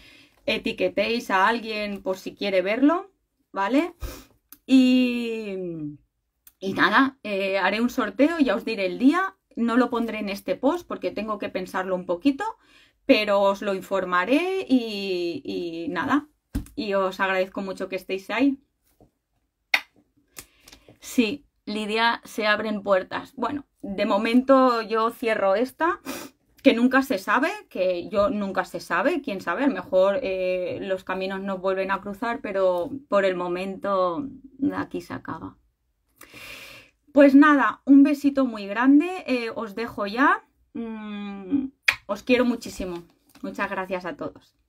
etiquetéis a alguien por si quiere verlo, ¿vale? Y, nada, eh, haré un sorteo, ya os diré el día, no lo pondré en este post porque tengo que pensarlo un poquito, pero os lo informaré y, y nada, y os agradezco mucho que estéis ahí. Sí, Lidia, se abren puertas. Bueno, de momento yo cierro esta que nunca se sabe, que yo nunca se sabe, quién sabe, a lo mejor eh, los caminos nos vuelven a cruzar, pero por el momento aquí se acaba. Pues nada, un besito muy grande, eh, os dejo ya, mm, os quiero muchísimo, muchas gracias a todos.